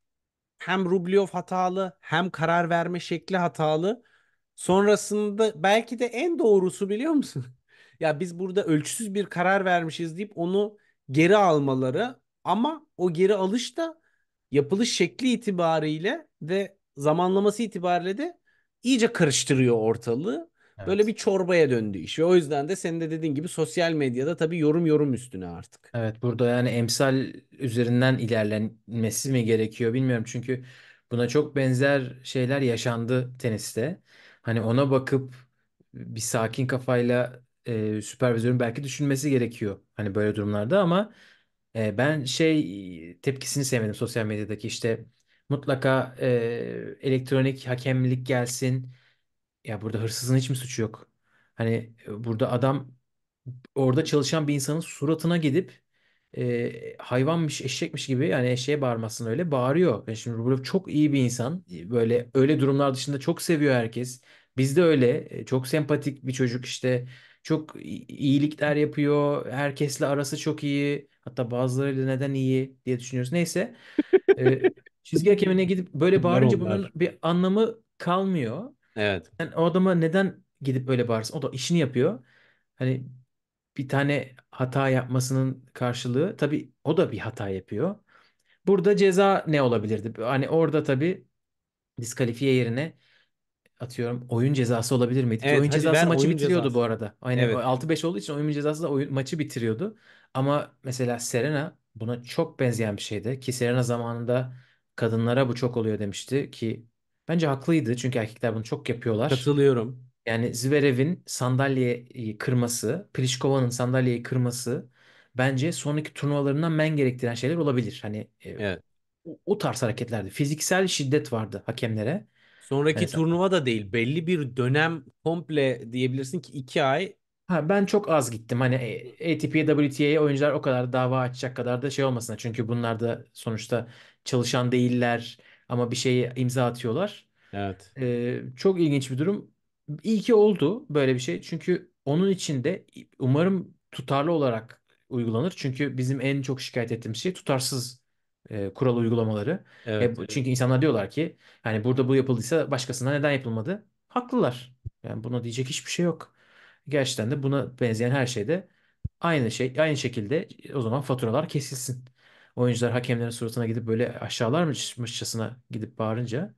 hem Rublev hatalı hem karar verme şekli hatalı. Sonrasında belki de en doğrusu biliyor musun? ya biz burada ölçüsüz bir karar vermişiz deyip onu geri almaları ama o geri alış da yapılış şekli itibariyle ve zamanlaması itibariyle de iyice karıştırıyor ortalığı. Evet. Böyle bir çorbaya döndü iş ve o yüzden de senin de dediğin gibi sosyal medyada tabii yorum yorum üstüne artık. Evet burada yani emsal üzerinden ilerlenmesi mi gerekiyor bilmiyorum çünkü buna çok benzer şeyler yaşandı teniste. Hani ona bakıp bir sakin kafayla e, süpervizörün belki düşünmesi gerekiyor hani böyle durumlarda ama e, ben şey tepkisini sevmedim sosyal medyadaki işte mutlaka e, elektronik hakemlik gelsin ya burada hırsızın hiç mi suçu yok? Hani e, burada adam orada çalışan bir insanın suratına gidip e, hayvanmış eşekmiş gibi yani eşeğe bağırmasın öyle bağırıyor. Yani şimdi Rublev çok iyi bir insan. E, böyle öyle durumlar dışında çok seviyor herkes. Biz de öyle. E, çok sempatik bir çocuk işte. Çok iyilikler yapıyor. Herkesle arası çok iyi. Hatta bazılarıyla neden iyi diye düşünüyoruz. Neyse. E, çizgi hakemine gidip böyle Bunlar bağırınca bunların onlar. bir anlamı kalmıyor. Evet. Yani o adama neden gidip böyle bağırsın? O da işini yapıyor. Hani bir tane hata yapmasının karşılığı tabii o da bir hata yapıyor. Burada ceza ne olabilirdi? Hani orada tabii diskalifiye yerine atıyorum oyun cezası olabilir miydi? Ki Evet oyun hadi ver cezası maçı oyun bitiriyordu cezası. bu arada. Aynen Evet. 6-5 olduğu için oyun cezası da oyun, maçı bitiriyordu. Ama mesela Serena buna çok benzeyen bir şeydi ki Serena zamanında kadınlara bu çok oluyor demişti ki Bence haklıydı çünkü erkekler bunu çok yapıyorlar. Katılıyorum. Yani Zverev'in sandalyeyi kırması, Pliskova'nın sandalyeyi kırması bence sonraki turnuvalarından men gerektiren şeyler olabilir. Hani e, Evet. o, o tarz hareketlerde fiziksel şiddet vardı hakemlere. Sonraki Hani turnuva da değil. Belli bir dönem komple diyebilirsin ki iki ay. Ha, ben çok az gittim. Hani e, ATP ATP'ye, WTA'ye oyuncular o kadar dava açacak kadar da şey olmasına. Çünkü bunlar da sonuçta çalışan değiller ama bir şeye imza atıyorlar. Evet. Ee, çok ilginç bir durum. İyi ki oldu böyle bir şey. Çünkü onun için de umarım tutarlı olarak uygulanır. Çünkü bizim en çok şikayet ettiğimiz şey tutarsız e, kural uygulamaları. Evet, E, evet. çünkü insanlar diyorlar ki hani burada bu yapıldıysa başkasına neden yapılmadı? Haklılar. Yani buna diyecek hiçbir şey yok. Gerçekten de buna benzeyen her şeyde aynı şey aynı şekilde o zaman faturalar kesilsin oyuncular hakemlerin suratına gidip böyle aşağılarmışçasına gidip bağırınca.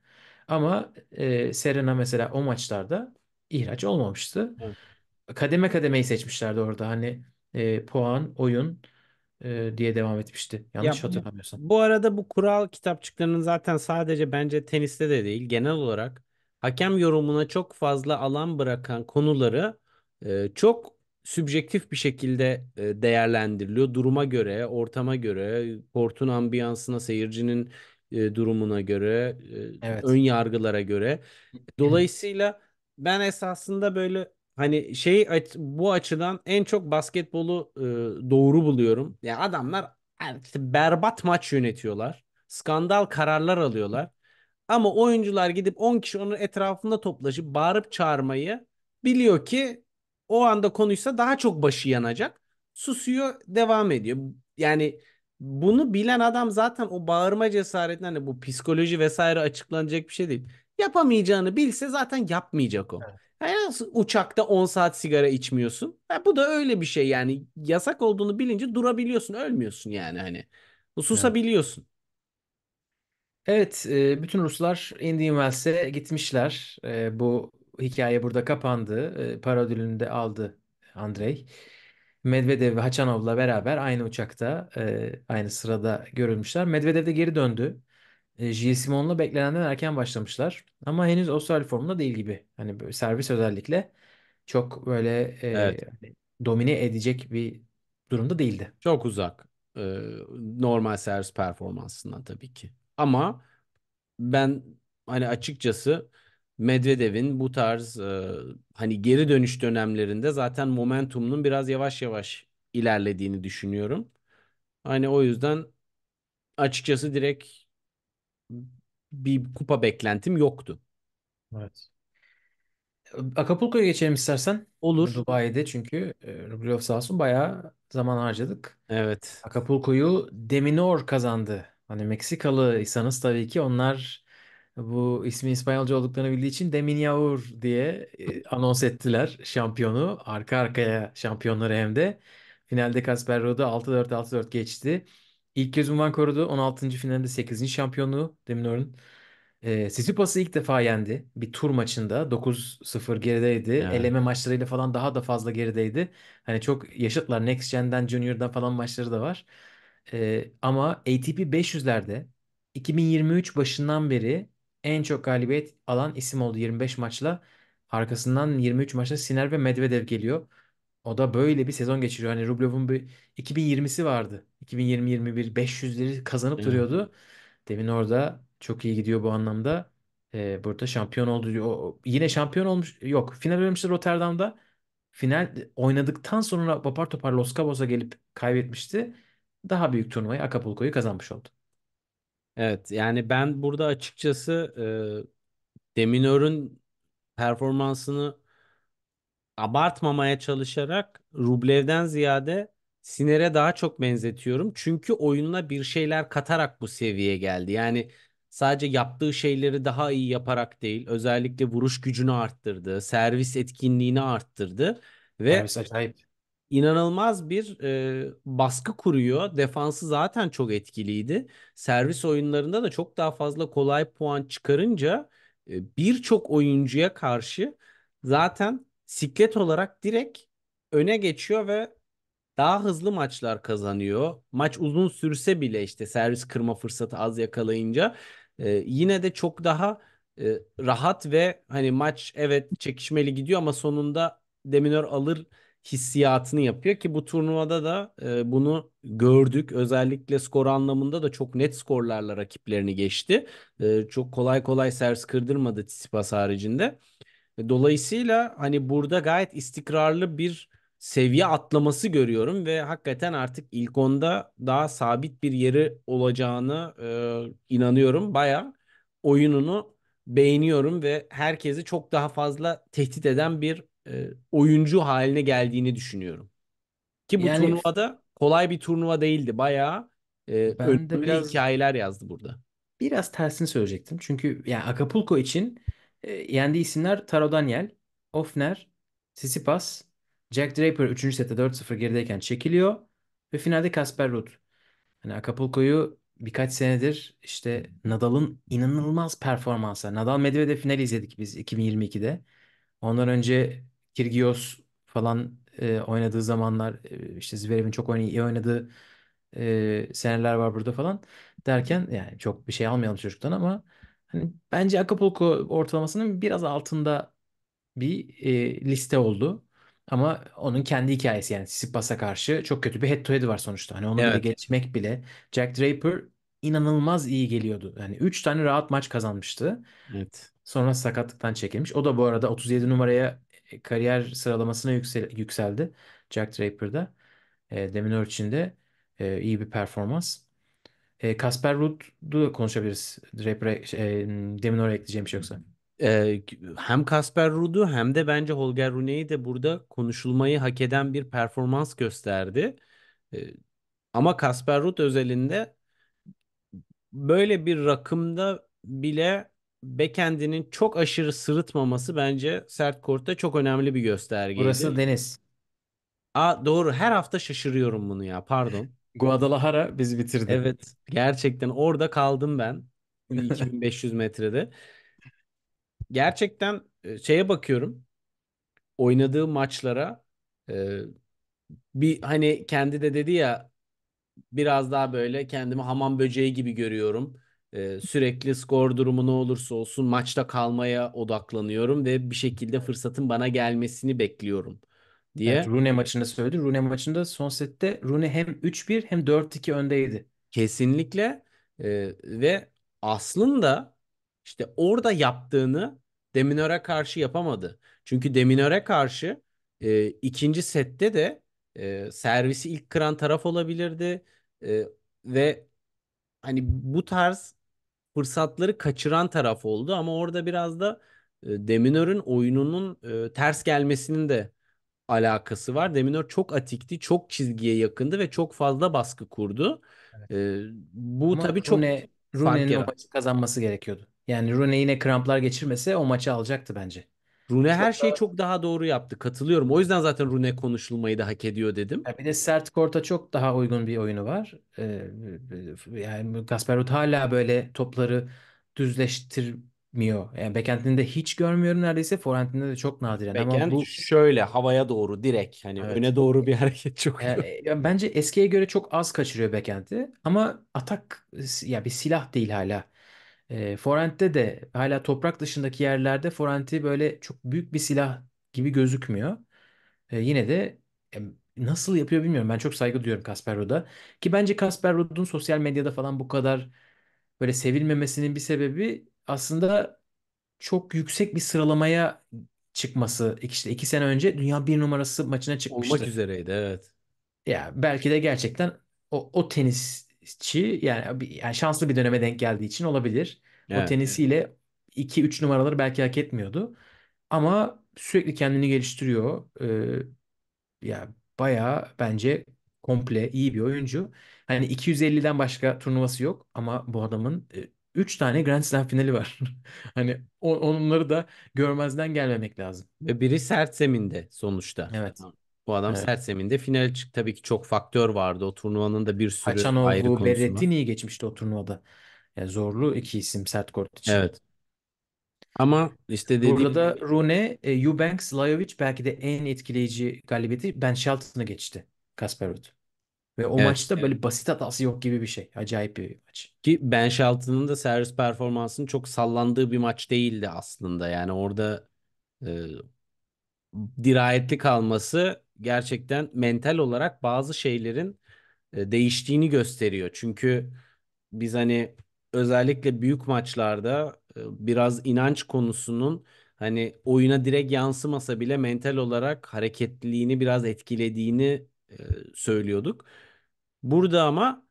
Ama e, Serena mesela o maçlarda ihraç olmamıştı. Evet. Kademe kademeyi seçmişlerdi orada. Hani e, puan, oyun e, diye devam etmişti. Yanlış ya, hatırlamıyorsam. Bu arada bu kural kitapçıklarının zaten sadece bence teniste de değil genel olarak hakem yorumuna çok fazla alan bırakan konuları e, çok sübjektif bir şekilde e, değerlendiriliyor. Duruma göre, ortama göre, kortun ambiyansına, seyircinin e, durumuna göre, e, evet. ön yargılara göre. Dolayısıyla ben esasında böyle hani şey bu açıdan en çok basketbolu doğru buluyorum. Ya yani adamlar işte berbat maç yönetiyorlar. Skandal kararlar alıyorlar. Ama oyuncular gidip 10 kişi onun etrafında toplaşıp bağırıp çağırmayı biliyor ki o anda konuşsa daha çok başı yanacak. Susuyor, devam ediyor. Yani bunu bilen adam zaten o bağırma cesaretinden hani bu psikoloji vesaire açıklanacak bir şey değil. Yapamayacağını bilse zaten yapmayacak o. Evet. Yani uçakta 10 saat sigara içmiyorsun. Ya bu da öyle bir şey yani. Yasak olduğunu bilince durabiliyorsun, ölmüyorsun yani hani. Susabiliyorsun. Evet, evet bütün Ruslar Indian Wells'e gitmişler. Bu hikaye burada kapandı. E, de aldı Andrei. Medvedev ve Haçanov'la beraber aynı uçakta, e, aynı sırada görülmüşler. Medvedev de geri döndü. E, Gilles Simon'la beklenenden erken başlamışlar. Ama henüz Austral formunda değil gibi. Hani servis özellikle çok böyle e, hani domine edecek bir durumda değildi. Çok uzak. Ee, normal servis performansından tabii ki. Ama ben hani açıkçası Medvedev'in bu tarz e, hani geri dönüş dönemlerinde zaten momentumunun biraz yavaş yavaş ilerlediğini düşünüyorum. Hani o yüzden açıkçası direkt bir kupa beklentim yoktu. Evet. Acapulco'ya geçelim istersen. Olur. Dubai'de çünkü e, Rublev sağ olsun bayağı zaman harcadık. Evet. Acapulco'yu Deminor kazandı. Hani Meksikalı isanız tabii ki onlar bu ismi İspanyolca olduklarını bildiği için de diye e, anons ettiler şampiyonu. Arka arkaya şampiyonları hem de. Finalde Kasper Ruud'u 6-4 6-4 geçti. İlk kez unvan korudu. 16. finalde 8. şampiyonluğu Demiror'un. E, Sisipas'ı ilk defa yendi. Bir tur maçında 9-0 gerideydi. Evet. Eleme maçlarıyla falan daha da fazla gerideydi. Hani çok yaşıtlar. Next Gen'den, Junior'dan falan maçları da var. E, ama ATP 500'lerde 2023 başından beri en çok galibiyet alan isim oldu 25 maçla. Arkasından 23 maçta Siner ve Medvedev geliyor. O da böyle bir sezon geçiriyor. Hani Rublev'in bir 2020'si vardı. 2020-21 500'leri kazanıp Değil duruyordu. Demin orada çok iyi gidiyor bu anlamda. Ee, burada şampiyon oldu. O- yine şampiyon olmuş. Yok. Final oynamıştı Rotterdam'da. Final oynadıktan sonra apar topar Los Cabos'a gelip kaybetmişti. Daha büyük turnuvayı Acapulco'yu kazanmış oldu. Evet yani ben burada açıkçası e, Deminör'ün performansını abartmamaya çalışarak Rublev'den ziyade Siner'e daha çok benzetiyorum. Çünkü oyununa bir şeyler katarak bu seviyeye geldi. Yani sadece yaptığı şeyleri daha iyi yaparak değil, özellikle vuruş gücünü arttırdı, servis etkinliğini arttırdı ve Servis acayip inanılmaz bir e, baskı kuruyor. Defansı zaten çok etkiliydi. Servis oyunlarında da çok daha fazla kolay puan çıkarınca e, birçok oyuncuya karşı zaten siklet olarak direkt öne geçiyor ve daha hızlı maçlar kazanıyor. Maç uzun sürse bile işte servis kırma fırsatı az yakalayınca e, yine de çok daha e, rahat ve hani maç evet çekişmeli gidiyor ama sonunda Deminör alır hissiyatını yapıyor ki bu turnuvada da e, bunu gördük. Özellikle skor anlamında da çok net skorlarla rakiplerini geçti. E, çok kolay kolay servis kırdırmadı Tsitsipas haricinde. E, dolayısıyla hani burada gayet istikrarlı bir seviye atlaması görüyorum ve hakikaten artık ilk onda daha sabit bir yeri olacağını e, inanıyorum. Baya oyununu beğeniyorum ve herkesi çok daha fazla tehdit eden bir e, oyuncu haline geldiğini düşünüyorum. Ki bu Yani turnuvada kolay bir turnuva değildi. Bayağı e, ben de biraz hikayeler yazdı burada. biraz tersini söyleyecektim. Çünkü yani Acapulco için e, yendiği isimler Taro Daniel, Ofner, Sisipas, Jack Draper 3. sette 4-0 gerideyken çekiliyor ve finalde Casper Ruud. Hani Acapulco'yu birkaç senedir işte Nadal'ın inanılmaz performansı. Nadal Medvedev finali izledik biz 2022'de. Ondan önce Kirgios falan e, oynadığı zamanlar e, işte Zverev'in çok oynay iyi oynadığı e, seneler var burada falan derken yani çok bir şey almayalım çocuktan ama hani bence Acapulco ortalamasının biraz altında bir e, liste oldu. Ama onun kendi hikayesi yani Tsitsipas'a karşı çok kötü bir head to head var sonuçta. Hani onu evet. bile geçmek bile Jack Draper inanılmaz iyi geliyordu. Yani 3 tane rahat maç kazanmıştı. Evet. Sonra sakatlıktan çekilmiş. O da bu arada 37 numaraya e, kariyer sıralamasına yüksel, yükseldi Jack Draper'da. E, Demin Örçin'de e, iyi bir performans. E, Kasper Ruud'u da konuşabiliriz. Draper'a, e, Demin oraya ekleyeceğim bir şey yoksa. E, hem Kasper Ruud'u hem de bence Holger Rune'yi de burada konuşulmayı hak eden bir performans gösterdi. E, ama Kasper Ruud özelinde böyle bir rakımda bile backend'inin çok aşırı sırıtmaması bence sert kortta çok önemli bir göstergeydi. Burası deniz. Aa doğru. Her hafta şaşırıyorum bunu ya. Pardon. Guadalajara biz bitirdik. Evet. Gerçekten orada kaldım ben. 2500 metrede. Gerçekten e, şeye bakıyorum. Oynadığı maçlara e, bir hani kendi de dedi ya biraz daha böyle kendimi hamam böceği gibi görüyorum ee, sürekli skor durumu ne olursa olsun maçta kalmaya odaklanıyorum ve bir şekilde fırsatın bana gelmesini bekliyorum diye. Evet, Rune maçında söyledi. Rune maçında son sette Rune hem 3-1 hem 4-2 öndeydi. Kesinlikle ee, ve aslında işte orada yaptığını Deminör'e karşı yapamadı. Çünkü Deminör'e karşı e, ikinci sette de e, servisi ilk kıran taraf olabilirdi e, ve hani bu tarz fırsatları kaçıran taraf oldu ama orada biraz da e, Deminör'ün oyununun e, ters gelmesinin de alakası var. Deminör çok atikti, çok çizgiye yakındı ve çok fazla baskı kurdu. Evet. E, bu ama tabii çok Rune, o maçı kazanması gerekiyordu. Yani Rune yine kramplar geçirmese o maçı alacaktı bence. Rune her şeyi çok daha doğru yaptı. Katılıyorum. O yüzden zaten Rune konuşulmayı da hak ediyor dedim. Ya bir de sert korta çok daha uygun bir oyunu var. Ee, yani Gasperot hala böyle topları düzleştirmiyor. Yani backend'ini hiç görmüyorum neredeyse. Forehand'inde de çok nadiren. Bekent Ama bu şöyle havaya doğru direkt hani evet. öne doğru bir hareket çok. Yani, e, yani bence eskiye göre çok az kaçırıyor Bekent'i. Ama atak ya bir silah değil hala. E, Forent'te de hala toprak dışındaki yerlerde Forent'i böyle çok büyük bir silah gibi gözükmüyor. E, yine de e, nasıl yapıyor bilmiyorum. Ben çok saygı duyuyorum Kasper Ki bence Kasper sosyal medyada falan bu kadar böyle sevilmemesinin bir sebebi aslında çok yüksek bir sıralamaya çıkması. İşte iki sene önce dünya bir numarası maçına çıkmıştı. Olmak üzereydi evet. Ya belki de gerçekten o, o tenis çi yani, yani şanslı bir döneme denk geldiği için olabilir. Evet, o tenisiyle 2-3 numaraları belki hak etmiyordu. Ama sürekli kendini geliştiriyor. Ee, ya bayağı bence komple iyi bir oyuncu. Hani 250'den başka turnuvası yok ama bu adamın 3 e, tane Grand Slam finali var. hani onları da görmezden gelmemek lazım. Ve biri sert zeminde sonuçta. Evet. Bu adam Evet. sert zeminde finale çıktı. Tabii ki çok faktör vardı. O turnuvanın da bir sürü ayrı Haçanoğlu, konusu var. Berrettini iyi geçmişti o turnuvada. Yani zorlu iki isim sert kort için. Evet. Ama işte dediğim Burada da Rune, e, Eubanks, Lajovic belki de en etkileyici galibiyeti Ben Shelton'a geçti Casper Ve o evet. maçta e böyle basit hatası yok gibi bir şey. Acayip bir maç. Ki Ben Shelton'ın da servis performansının çok sallandığı bir maç değildi aslında. Yani orada e, dirayetli kalması gerçekten mental olarak bazı şeylerin e, değiştiğini gösteriyor. Çünkü biz hani özellikle büyük maçlarda e, biraz inanç konusunun hani oyuna direkt yansımasa bile mental olarak hareketliliğini biraz etkilediğini e, söylüyorduk. Burada ama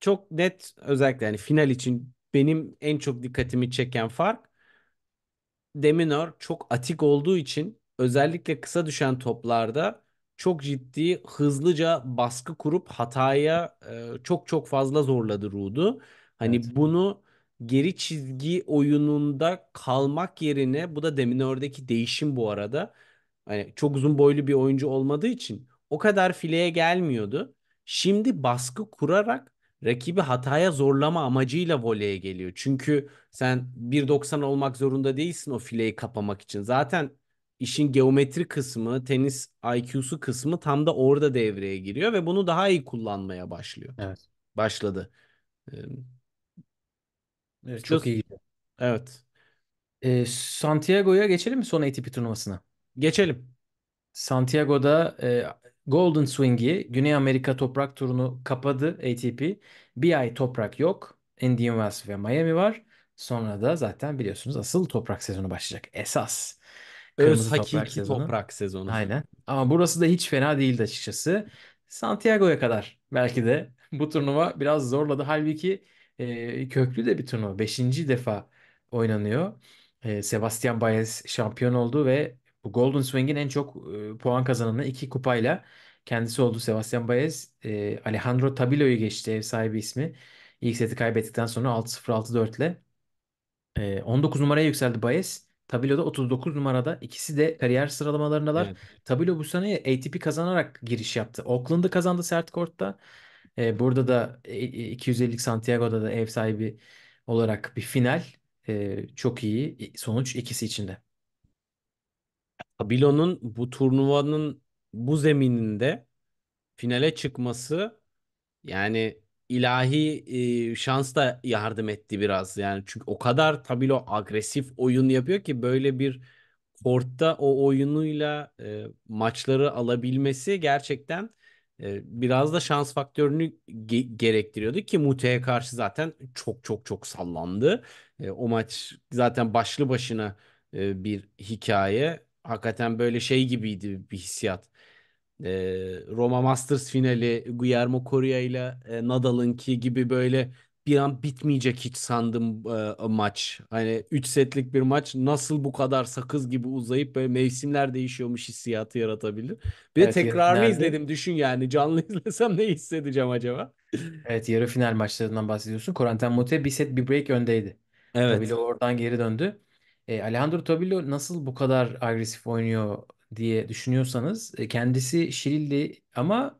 çok net özellikle yani final için benim en çok dikkatimi çeken fark Deminor çok atik olduğu için özellikle kısa düşen toplarda çok ciddi hızlıca baskı kurup hataya e, çok çok fazla zorladı Rudu. Hani Evet. bunu geri çizgi oyununda kalmak yerine bu da Deminör'deki değişim bu arada. Hani çok uzun boylu bir oyuncu olmadığı için o kadar fileye gelmiyordu. Şimdi baskı kurarak rakibi hataya zorlama amacıyla voleye geliyor. Çünkü sen 1.90 olmak zorunda değilsin o fileyi kapamak için. Zaten işin geometri kısmı, tenis IQ'su kısmı tam da orada devreye giriyor ve bunu daha iyi kullanmaya başlıyor. Evet. Başladı. Ee, evet, çok iyi Evet. Ee, Santiago'ya geçelim mi son ATP turnuvasına? Geçelim. Santiago'da e, Golden Swing'i Güney Amerika toprak turunu kapadı ATP. Bir ay toprak yok. Indian Wells ve Miami var. Sonra da zaten biliyorsunuz asıl toprak sezonu başlayacak. Esas Öz Kırmızı Toprak hakiki sezonu. toprak sezonu. Aynen. Ama burası da hiç fena değildi açıkçası. Santiago'ya kadar belki de bu turnuva biraz zorladı. Halbuki e, köklü de bir turnuva. Beşinci defa oynanıyor. E, Sebastian Baez şampiyon oldu ve bu Golden Swing'in en çok e, puan kazananı iki kupayla kendisi oldu. Sebastian Baez e, Alejandro Tabilo'yu geçti ev sahibi ismi. İlk seti kaybettikten sonra 6-0-6-4 ile. E, 19 numaraya yükseldi Baez. Tablo'da 39 numarada. İkisi de kariyer sıralamalarındalar. Evet. Tablo bu sene ATP kazanarak giriş yaptı. Auckland'ı kazandı sert kortta. E, burada da 250 e, e, Santiago'da da ev sahibi olarak bir final. E, çok iyi e, sonuç ikisi içinde. Tabilo'nun bu turnuvanın bu zemininde finale çıkması yani ilahi e, şans da yardım etti biraz. Yani çünkü o kadar Tabilo agresif oyun yapıyor ki böyle bir kortta o oyunuyla e, maçları alabilmesi gerçekten e, biraz da şans faktörünü ge- gerektiriyordu ki Mute'ye karşı zaten çok çok çok sallandı. E, o maç zaten başlı başına e, bir hikaye. Hakikaten böyle şey gibiydi bir hissiyat e, Roma Masters finali Guillermo Coria ile e, Nadal'ınki gibi böyle bir an bitmeyecek hiç sandım e, maç. Hani 3 setlik bir maç nasıl bu kadar sakız gibi uzayıp böyle mevsimler değişiyormuş hissiyatı yaratabilir. Bir evet, de tekrarını izledim düşün yani canlı izlesem ne hissedeceğim acaba? Evet yarı final maçlarından bahsediyorsun. Corentin Mote bir set bir break öndeydi. Evet. Tobilo oradan geri döndü. E, Alejandro Tobilo nasıl bu kadar agresif oynuyor diye düşünüyorsanız e, kendisi Şilili ama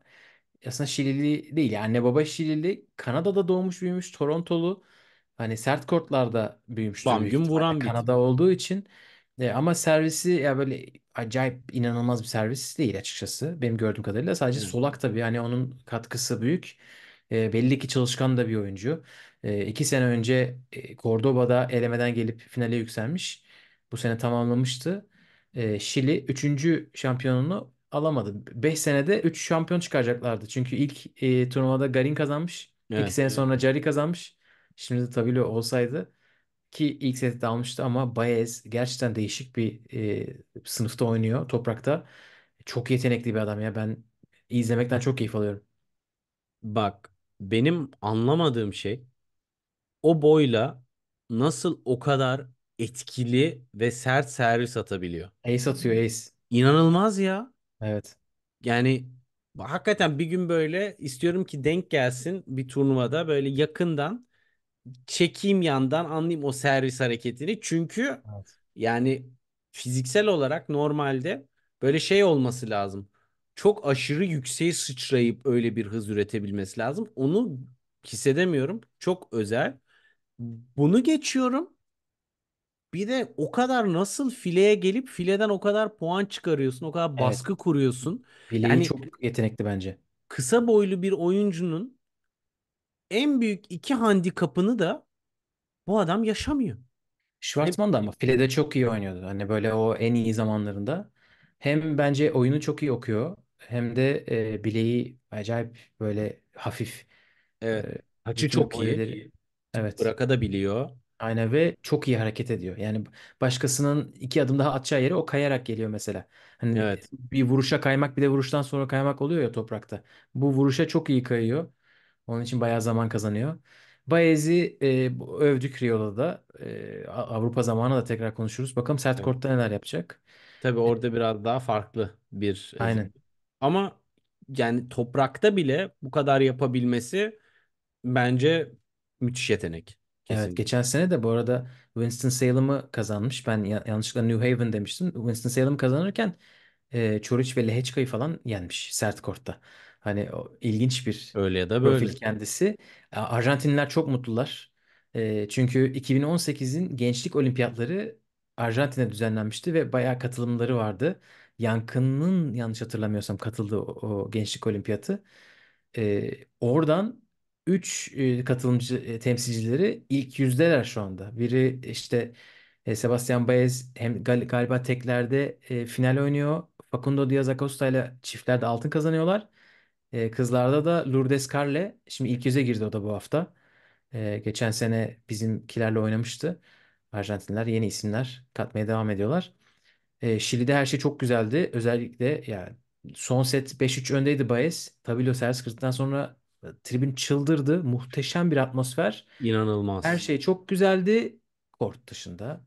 aslında Şilili değil. anne baba Şilili. Kanada'da doğmuş büyümüş Torontolu. Hani sert kortlarda büyümüştür Bam büyük gün vuran bir Kanada olduğu için. E, ama servisi ya böyle acayip inanılmaz bir servis değil açıkçası. Benim gördüğüm kadarıyla sadece Hı. solak tabii. Hani onun katkısı büyük. E, belli ki çalışkan da bir oyuncu. E, iki sene önce e, Cordoba'da elemeden gelip finale yükselmiş. Bu sene tamamlamıştı. Şili 3. şampiyonunu alamadı. 5 senede 3 şampiyon çıkaracaklardı. Çünkü ilk e, turnuvada Garin kazanmış. 2 evet, sene evet. sonra Cari kazanmış. Şimdi de Tavilo olsaydı ki ilk seti de almıştı ama Baez gerçekten değişik bir e, sınıfta oynuyor toprakta. Çok yetenekli bir adam ya. Ben izlemekten çok keyif alıyorum. Bak benim anlamadığım şey o boyla nasıl o kadar etkili ve sert servis atabiliyor. Ace atıyor ace. İnanılmaz ya. Evet. Yani hakikaten bir gün böyle istiyorum ki denk gelsin bir turnuvada böyle yakından çekeyim yandan anlayayım o servis hareketini. Çünkü evet. yani fiziksel olarak normalde böyle şey olması lazım. Çok aşırı yükseğe sıçrayıp öyle bir hız üretebilmesi lazım. Onu hissedemiyorum. Çok özel. Bunu geçiyorum. Bir de o kadar nasıl fileye gelip fileden o kadar puan çıkarıyorsun, o kadar Evet. baskı kuruyorsun. Pelé Yani çok yetenekli bence. kısa boylu bir oyuncunun en büyük iki handikapını da bu adam yaşamıyor. Ne Schwartzman da ama filede çok iyi oynuyordu. Hani böyle o en iyi zamanlarında. Hem bence oyunu çok iyi okuyor. Hem de e, bileği acayip böyle hafif. E, Evet. Kaçı bütün çok iyi. oyları. Evet. Bıraka da biliyor. Aynen ve çok iyi hareket ediyor. Yani başkasının iki adım daha atacağı yere o kayarak geliyor mesela. Hani Evet. bir vuruşa kaymak bir de vuruştan sonra kaymak oluyor ya toprakta. Bu vuruşa çok iyi kayıyor. Onun için bayağı zaman kazanıyor. Baez'i e, övdük Riola'da da. E, Avrupa zamanı da tekrar konuşuruz. Bakalım sert kortta neler yapacak. Tabii e, orada biraz daha farklı bir Aynen. Ama yani toprakta bile bu kadar yapabilmesi bence müthiş yetenek. Evet Kesinlikle. geçen sene de bu arada Winston-Salem'ı kazanmış. Ben yanlışlıkla New Haven demiştim. Winston-Salem kazanırken e, Çoriç ve Lehechka'yı falan yenmiş sert kortta. Hani o, ilginç bir Öyle ya da profil böyle. kendisi. A- Arjantinliler çok mutlular. E, çünkü 2018'in Gençlik Olimpiyatları Arjantin'de düzenlenmişti ve bayağı katılımları vardı. Yankın'ın yanlış hatırlamıyorsam katıldığı o, o Gençlik Olimpiyatı. E, oradan 3 e, katılımcı e, temsilcileri ilk yüzdeler şu anda. Biri işte e, Sebastian Baez hem gal galiba teklerde final oynuyor. Facundo Diaz Acosta ile çiftlerde altın kazanıyorlar. kızlarda da Lourdes Carle şimdi ilk yüze girdi o da bu hafta. geçen sene bizimkilerle oynamıştı. Arjantinler yeni isimler katmaya devam ediyorlar. Şili'de her şey çok güzeldi. Özellikle yani son set 5-3 öndeydi Baez. Tabilo servis kırdıktan sonra ee, tribün çıldırdı. Muhteşem bir atmosfer. İnanılmaz. Her şey çok güzeldi. Kort dışında.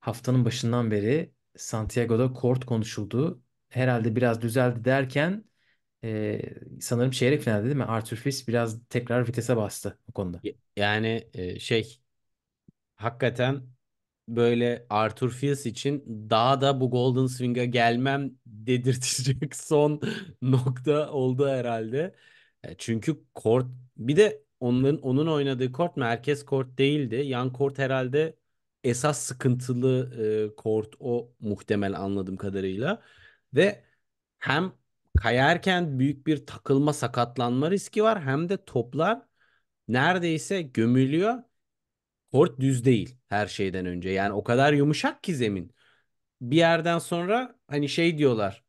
Haftanın başından beri Santiago'da kort konuşuldu. Herhalde biraz düzeldi derken e, sanırım çeyrek finalde değil mi? Arthur Fils biraz tekrar vitese bastı bu konuda. Yani e, şey hakikaten böyle Arthur Fils için daha da bu Golden Swing'a gelmem dedirtecek son nokta oldu herhalde. E, çünkü kort bir de onun onun oynadığı kort merkez kort değildi. Yan kort herhalde esas sıkıntılı kort e, o muhtemel anladığım kadarıyla. Ve hem kayarken büyük bir takılma sakatlanma riski var hem de toplar neredeyse gömülüyor. Kort düz değil her şeyden önce. Yani o kadar yumuşak ki zemin. Bir yerden sonra hani şey diyorlar.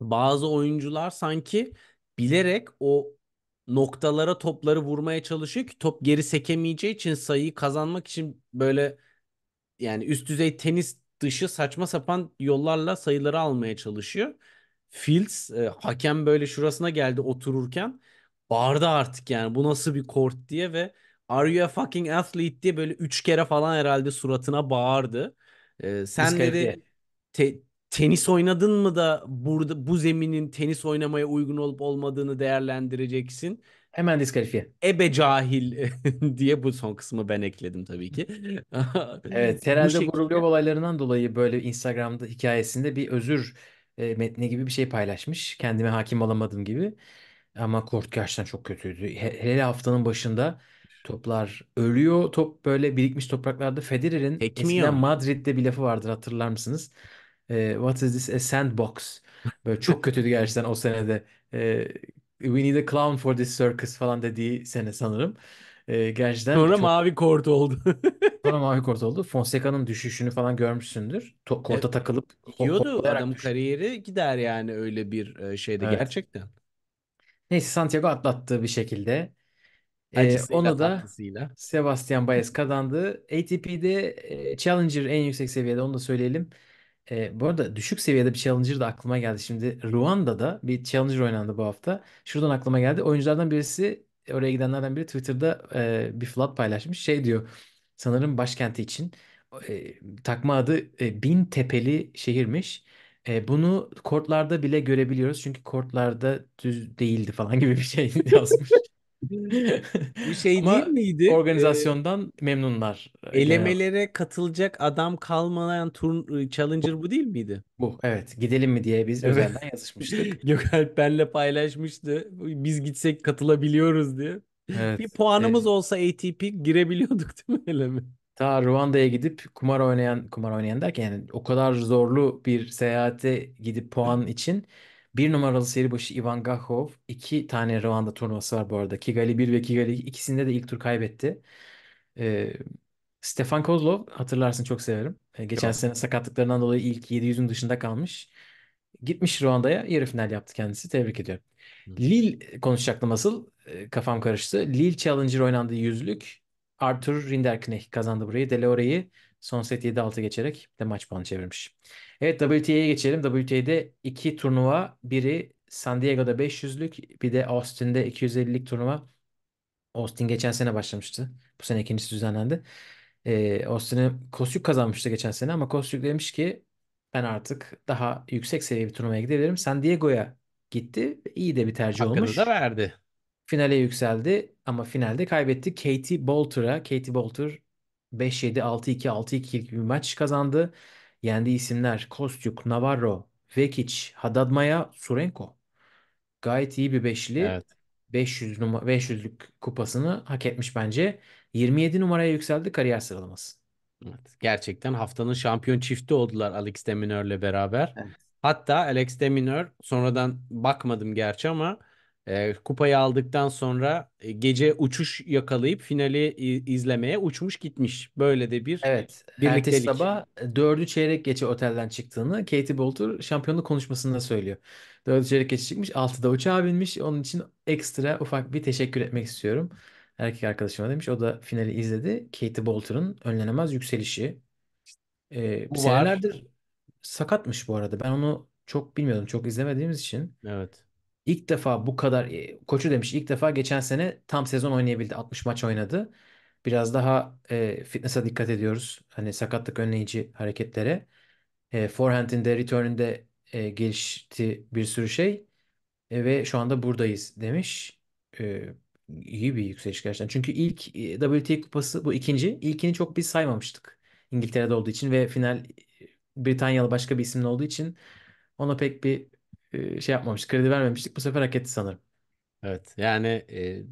Bazı oyuncular sanki bilerek o noktalara topları vurmaya çalışıyor ki top geri sekemeyeceği için sayıyı kazanmak için böyle yani üst düzey tenis dışı saçma sapan yollarla sayıları almaya çalışıyor. Fields e, hakem böyle şurasına geldi otururken bağırdı artık yani bu nasıl bir kort diye ve Are you a fucking athlete diye böyle üç kere falan herhalde suratına bağırdı. E, sen dedi te, Tenis oynadın mı da burada bu zeminin tenis oynamaya uygun olup olmadığını değerlendireceksin. Hemen diskalifiye. Ebe cahil diye bu son kısmı ben ekledim tabii ki. evet herhalde bu, şekilde... olaylarından dolayı böyle Instagram'da hikayesinde bir özür e, metni gibi bir şey paylaşmış. Kendime hakim olamadım gibi. Ama kort gerçekten çok kötüydü. He, haftanın başında toplar ölüyor. Top böyle birikmiş topraklarda. Federer'in eskiden Madrid'de bir lafı vardır hatırlar mısınız? E, What is this? A sandbox. Böyle çok kötüydü gerçekten o senede. E, We need a clown for this circus falan dediği sene sanırım. E, gerçekten Sonra çok... mavi kort oldu. Sonra mavi kort oldu. Fonseca'nın düşüşünü falan görmüşsündür. To e, korta takılıp yiyordu adam düştü. kariyeri gider yani öyle bir e, şeyde evet. gerçekten. Neyse Santiago atlattı bir şekilde. Ee, onu da tatlısıyla. Sebastian Baez kazandı. ATP'de e, Challenger en yüksek seviyede onu da söyleyelim. E, bu arada düşük seviyede bir Challenger da aklıma geldi. Şimdi Ruanda'da bir Challenger oynandı bu hafta. Şuradan aklıma geldi. Oyunculardan birisi, oraya gidenlerden biri Twitter'da e, bir flat paylaşmış. Şey diyor, sanırım başkenti için e, takma adı e, Bin Tepeli şehirmiş. E, bunu kortlarda bile görebiliyoruz. Çünkü kortlarda düz değildi falan gibi bir şey yazmış. Bu şey Ama değil miydi? organizasyondan memnunlar e, Ee, elemelere katılacak adam kalmayan turn e, Challenger bu değil miydi? Bu evet gidelim mi diye biz Evet. özelden yazışmıştık. Gökalp benle paylaşmıştı. Biz gitsek katılabiliyoruz diye. Bir Evet. E, puanımız olsa ATP girebiliyorduk değil mi eleme? ta Ruanda'ya gidip kumar oynayan kumar oynayan derken yani o kadar zorlu bir seyahate gidip puan için bir numaralı seri başı Ivan Gahov. iki tane Rwanda turnuvası var bu arada. Kigali 1 ve Kigali 2. ikisinde de ilk tur kaybetti. Ee, Stefan Kozlov hatırlarsın çok severim. Ee, geçen Yok. sene sakatlıklarından dolayı ilk 700'ün dışında kalmış. Gitmiş Rwanda'ya yarı final yaptı kendisi. Tebrik ediyorum. Hı. Lille e, konuşacaktım asıl. Ee, kafam karıştı. Lille Challenger oynandı yüzlük. Arthur Rinderknecht kazandı burayı. Delore'yi Son set 7-6 geçerek de maç puanı çevirmiş. Evet WTA'ya geçelim. WTA'de iki turnuva. Biri San Diego'da 500'lük bir de Austin'de 250'lik turnuva. Austin geçen sene başlamıştı. Bu sene ikincisi düzenlendi. Ee, Austin'e Kosyuk kazanmıştı geçen sene ama Kosyuk demiş ki ben artık daha yüksek seviye bir turnuvaya gidebilirim. San Diego'ya gitti. İyi de bir tercih Hakkını olmuş. da verdi. Finale yükseldi ama finalde kaybetti. Katie Bolter'a. Katie Bolter 5-7, 6-2, 6-2 gibi bir maç kazandı. yendi isimler Kostyuk, Navarro, Vekic, Hadadmaya, Surenko. Gayet iyi bir beşli. Evet. 500 numara 500'lük kupasını hak etmiş bence. 27 numaraya yükseldi kariyer sıralaması. Evet, gerçekten haftanın şampiyon çifti oldular Alex Deminör'le beraber. Evet. Hatta Alex Deminör sonradan bakmadım gerçi ama e, kupayı aldıktan sonra e, gece uçuş yakalayıp finali izlemeye uçmuş gitmiş. Böyle de bir Evet. birliktelik. Ertesi sabah e, dördü çeyrek geçe otelden çıktığını Katie Bolter şampiyonluk konuşmasında söylüyor. Dördü çeyrek geçe çıkmış. Altıda uçağa binmiş. Onun için ekstra ufak bir teşekkür etmek istiyorum. Erkek arkadaşıma demiş. O da finali izledi. Katie Bolter'ın önlenemez yükselişi. E, Bu var. senelerdir sakatmış bu arada. Ben onu çok bilmiyordum. Çok izlemediğimiz için. Evet. İlk defa bu kadar e, koçu demiş ilk defa geçen sene tam sezon oynayabildi. 60 maç oynadı. Biraz daha e, fitness'a dikkat ediyoruz. Hani sakatlık önleyici hareketlere. E, forehand'inde, return'inde e, gelişti bir sürü şey. E, ve şu anda buradayız demiş. E, iyi bir yükseliş gerçekten. Çünkü ilk e, WTA kupası bu ikinci. İlkini çok biz saymamıştık. İngiltere'de olduğu için ve final e, Britanyalı başka bir isimle olduğu için ona pek bir şey yapmamış, Kredi vermemiştik. Bu sefer hak etti sanırım. Evet yani e,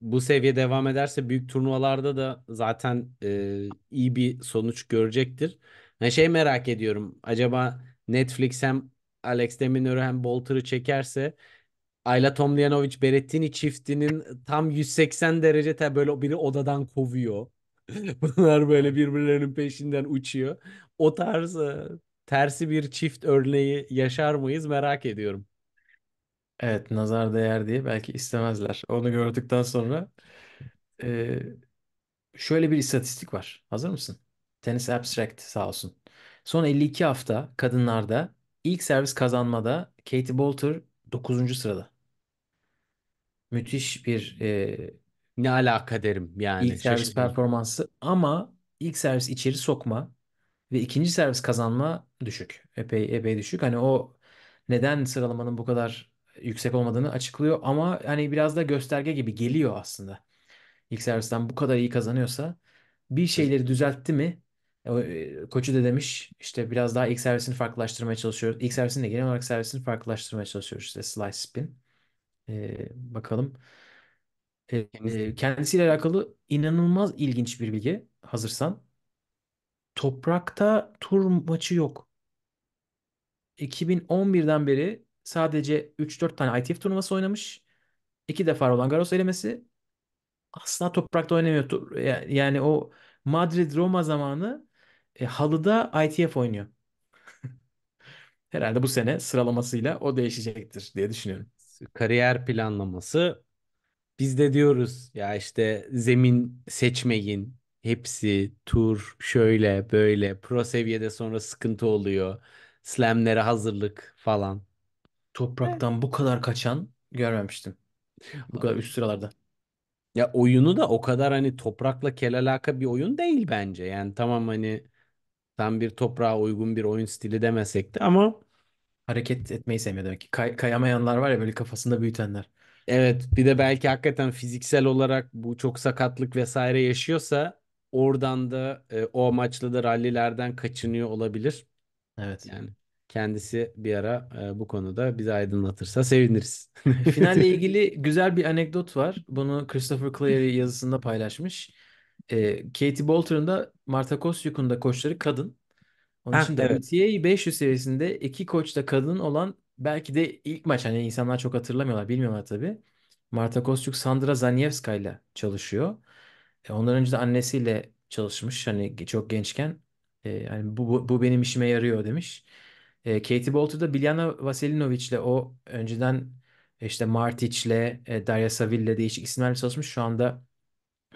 bu seviye devam ederse büyük turnuvalarda da zaten e, iyi bir sonuç görecektir. Yani şey merak ediyorum. Acaba Netflix hem Alex de Minaur'u hem Bolter'ı çekerse Ayla Tomljanovic Berettini çiftinin tam 180 derece te böyle biri odadan kovuyor. Bunlar böyle birbirlerinin peşinden uçuyor. O tarz tersi bir çift örneği yaşar mıyız merak ediyorum. Evet nazar değer diye belki istemezler. Onu gördükten sonra e, şöyle bir istatistik var. Hazır mısın? Tennis Abstract sağ olsun. Son 52 hafta kadınlarda ilk servis kazanmada Katie Bolter 9. sırada. Müthiş bir e, ne alaka derim yani. ilk servis performansı ama ilk servis içeri sokma ve ikinci servis kazanma düşük. Epey epey düşük. Hani o neden sıralamanın bu kadar yüksek olmadığını açıklıyor ama hani biraz da gösterge gibi geliyor aslında. İlk servisten bu kadar iyi kazanıyorsa bir şeyleri düzeltti mi? E, koçu da demiş işte biraz daha ilk servisini farklılaştırmaya çalışıyoruz. İlk servisinde genel olarak servisini farklılaştırmaya çalışıyoruz. İşte slice spin. Ee, bakalım. Ee, kendisiyle alakalı inanılmaz ilginç bir bilgi hazırsan. Toprakta tur maçı yok. 2011'den beri sadece 3-4 tane ITF turnuvası oynamış. İki defa Roland Garros elemesi. Asla toprakta oynamıyor. Yani o Madrid-Roma zamanı e, halıda ITF oynuyor. Herhalde bu sene sıralamasıyla o değişecektir diye düşünüyorum. Kariyer planlaması biz de diyoruz ya işte zemin seçmeyin. Hepsi tur şöyle böyle pro seviyede sonra sıkıntı oluyor slamlere hazırlık falan. Topraktan bu kadar kaçan görmemiştim. Bu kadar üst sıralarda. Ya oyunu da o kadar hani toprakla kel alaka bir oyun değil bence. Yani tamam hani tam bir toprağa uygun bir oyun stili demesek de ama Hareket etmeyi sevmiyor demek ki. Kay- kayamayanlar var ya böyle kafasında büyütenler. evet bir de belki hakikaten fiziksel olarak bu çok sakatlık vesaire yaşıyorsa oradan da e, o amaçla da rallilerden kaçınıyor olabilir. Evet. Yani kendisi bir ara e, bu konuda bizi aydınlatırsa seviniriz. Finalle ilgili güzel bir anekdot var. Bunu Christopher Clary yazısında paylaşmış. E, Katie Bolter'ın da Marta Kostyuk'un da koçları kadın. Onun Ha, için evet. WTA 500 serisinde iki koç da kadın olan belki de ilk maç hani insanlar çok hatırlamıyorlar bilmiyorlar tabii. Marta Kostyuk Sandra Zaniewska ile çalışıyor. E, ondan önce de annesiyle çalışmış hani çok gençken. E, yani bu, bu, bu benim işime yarıyor demiş. E, Katie Bolter da Biljana Vasilinovic'le o önceden e, işte Martic'le, e, Darya Saville'le değişik isimlerle çalışmış. Şu anda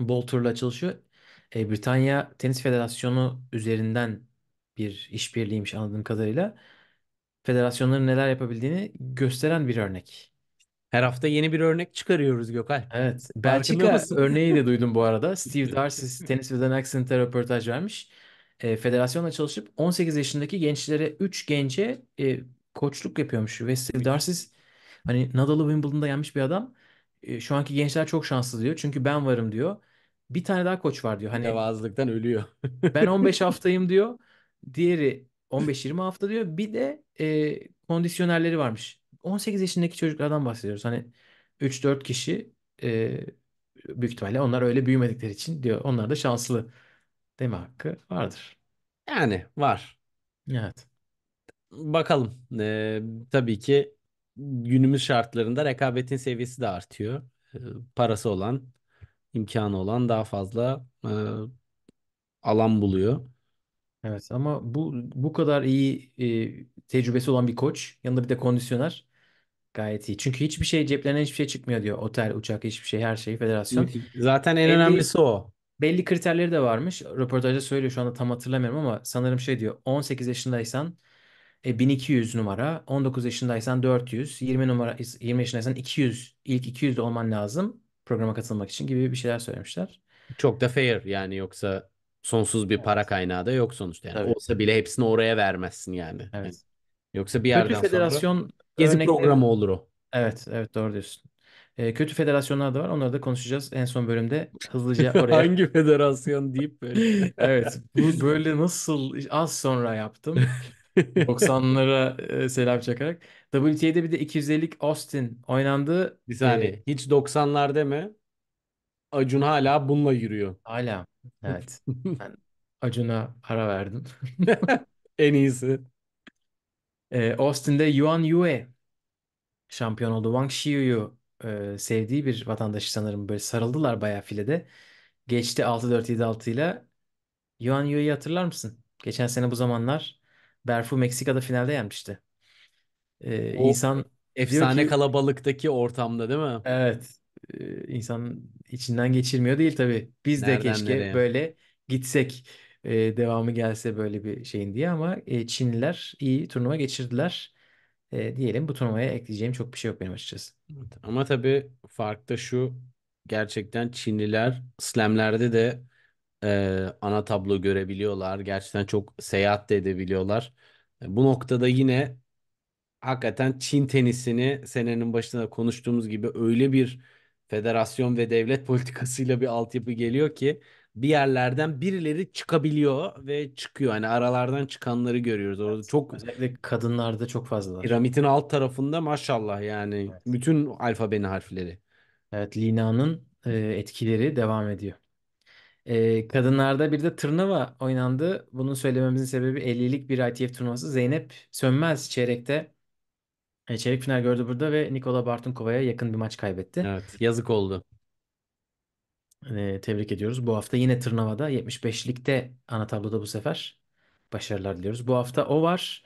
Bolter'la çalışıyor. E, Britanya Tenis Federasyonu üzerinden bir işbirliğiymiş anladığım kadarıyla. Federasyonların neler yapabildiğini gösteren bir örnek. Her hafta yeni bir örnek çıkarıyoruz Gökhan. Evet. Belçika örneği de duydum bu arada. Steve Darcy tenis ve Accent'e röportaj vermiş e, federasyonla çalışıp 18 yaşındaki gençlere 3 gence e, koçluk yapıyormuş. Ve Steve Darcis hani Nadal'ı Wimbledon'da yenmiş bir adam. E, şu anki gençler çok şanslı diyor. Çünkü ben varım diyor. Bir tane daha koç var diyor. Hani Devazlıktan ölüyor. ben 15 haftayım diyor. Diğeri 15-20 hafta diyor. Bir de e, kondisyonerleri varmış. 18 yaşındaki çocuklardan bahsediyoruz. Hani 3-4 kişi e, büyük ihtimalle onlar öyle büyümedikleri için diyor. Onlar da şanslı Deme hakkı vardır. Yani var. Evet. Bakalım. Ee, tabii ki günümüz şartlarında rekabetin seviyesi de artıyor. Ee, parası olan, imkanı olan daha fazla e, alan buluyor. Evet ama bu bu kadar iyi e, tecrübesi olan bir koç. Yanında bir de kondisyoner. Gayet iyi. Çünkü hiçbir şey ceplerine hiçbir şey çıkmıyor diyor. Otel, uçak, hiçbir şey, her şey federasyon. Zaten en 50 önemlisi o belli kriterleri de varmış. Röportajda söylüyor şu anda tam hatırlamıyorum ama sanırım şey diyor 18 yaşındaysan 1200 e, numara, 19 yaşındaysan 400, 20 numara 20 yaşındaysan 200, ilk 200 olman lazım programa katılmak için gibi bir şeyler söylemişler. Çok da fair yani yoksa sonsuz bir para kaynağı da yok sonuçta yani. Tabii. Olsa bile hepsini oraya vermezsin yani. Evet. Yani yoksa bir yerden Kötü federasyon sonra gezi programı olur o. Evet, evet doğru diyorsun. E, kötü federasyonlar da var. Onları da konuşacağız en son bölümde. Hızlıca oraya. Hangi federasyon deyip böyle. evet. Bu böyle nasıl az sonra yaptım. 90'lara e, selam çakarak. WTA'de bir de 250'lik Austin oynandı. Bir saniye. Ee, hiç 90'lar deme. Acun hala bununla yürüyor. Hala. Evet. ben Acun'a ara verdim. en iyisi. Ee, Austin'de Yuan Yue şampiyon oldu. Wang Shiyu sevdiği bir vatandaşı sanırım böyle sarıldılar bayağı filede. Geçti 6-4-7-6 ile Yuan Yu'yu hatırlar mısın? Geçen sene bu zamanlar Berfu Meksika'da finalde yenmişti. E, O insan efsane ki kalabalıktaki ortamda değil mi? evet e, insan içinden geçirmiyor değil tabii. Biz de keşke nereye? böyle gitsek devamı gelse böyle bir şeyin diye ama e, Çinliler iyi turnuva geçirdiler. E, diyelim bu turnuvaya ekleyeceğim çok bir şey yok benim açıkçası. Ama tabii fark da şu gerçekten Çinliler slamlerde de e, ana tablo görebiliyorlar. Gerçekten çok seyahat de edebiliyorlar. E, bu noktada yine hakikaten Çin tenisini senenin başında konuştuğumuz gibi öyle bir federasyon ve devlet politikasıyla bir altyapı geliyor ki bir yerlerden birileri çıkabiliyor ve çıkıyor. Hani aralardan çıkanları görüyoruz. Orada evet. çok özellikle kadınlarda çok fazla. Piramidin alt tarafında maşallah yani evet. bütün alfabeni harfleri. Evet Lina'nın e, etkileri devam ediyor. E, kadınlarda bir de tırnava oynandı. Bunu söylememizin sebebi 50'lik bir ITF turnuvası. Zeynep Sönmez çeyrekte e, çeyrek final gördü burada ve Nikola Bartunkova'ya yakın bir maç kaybetti. Evet, yazık oldu e, tebrik ediyoruz. Bu hafta yine Tırnava'da 75'likte ana tabloda bu sefer başarılar diliyoruz. Bu hafta o var.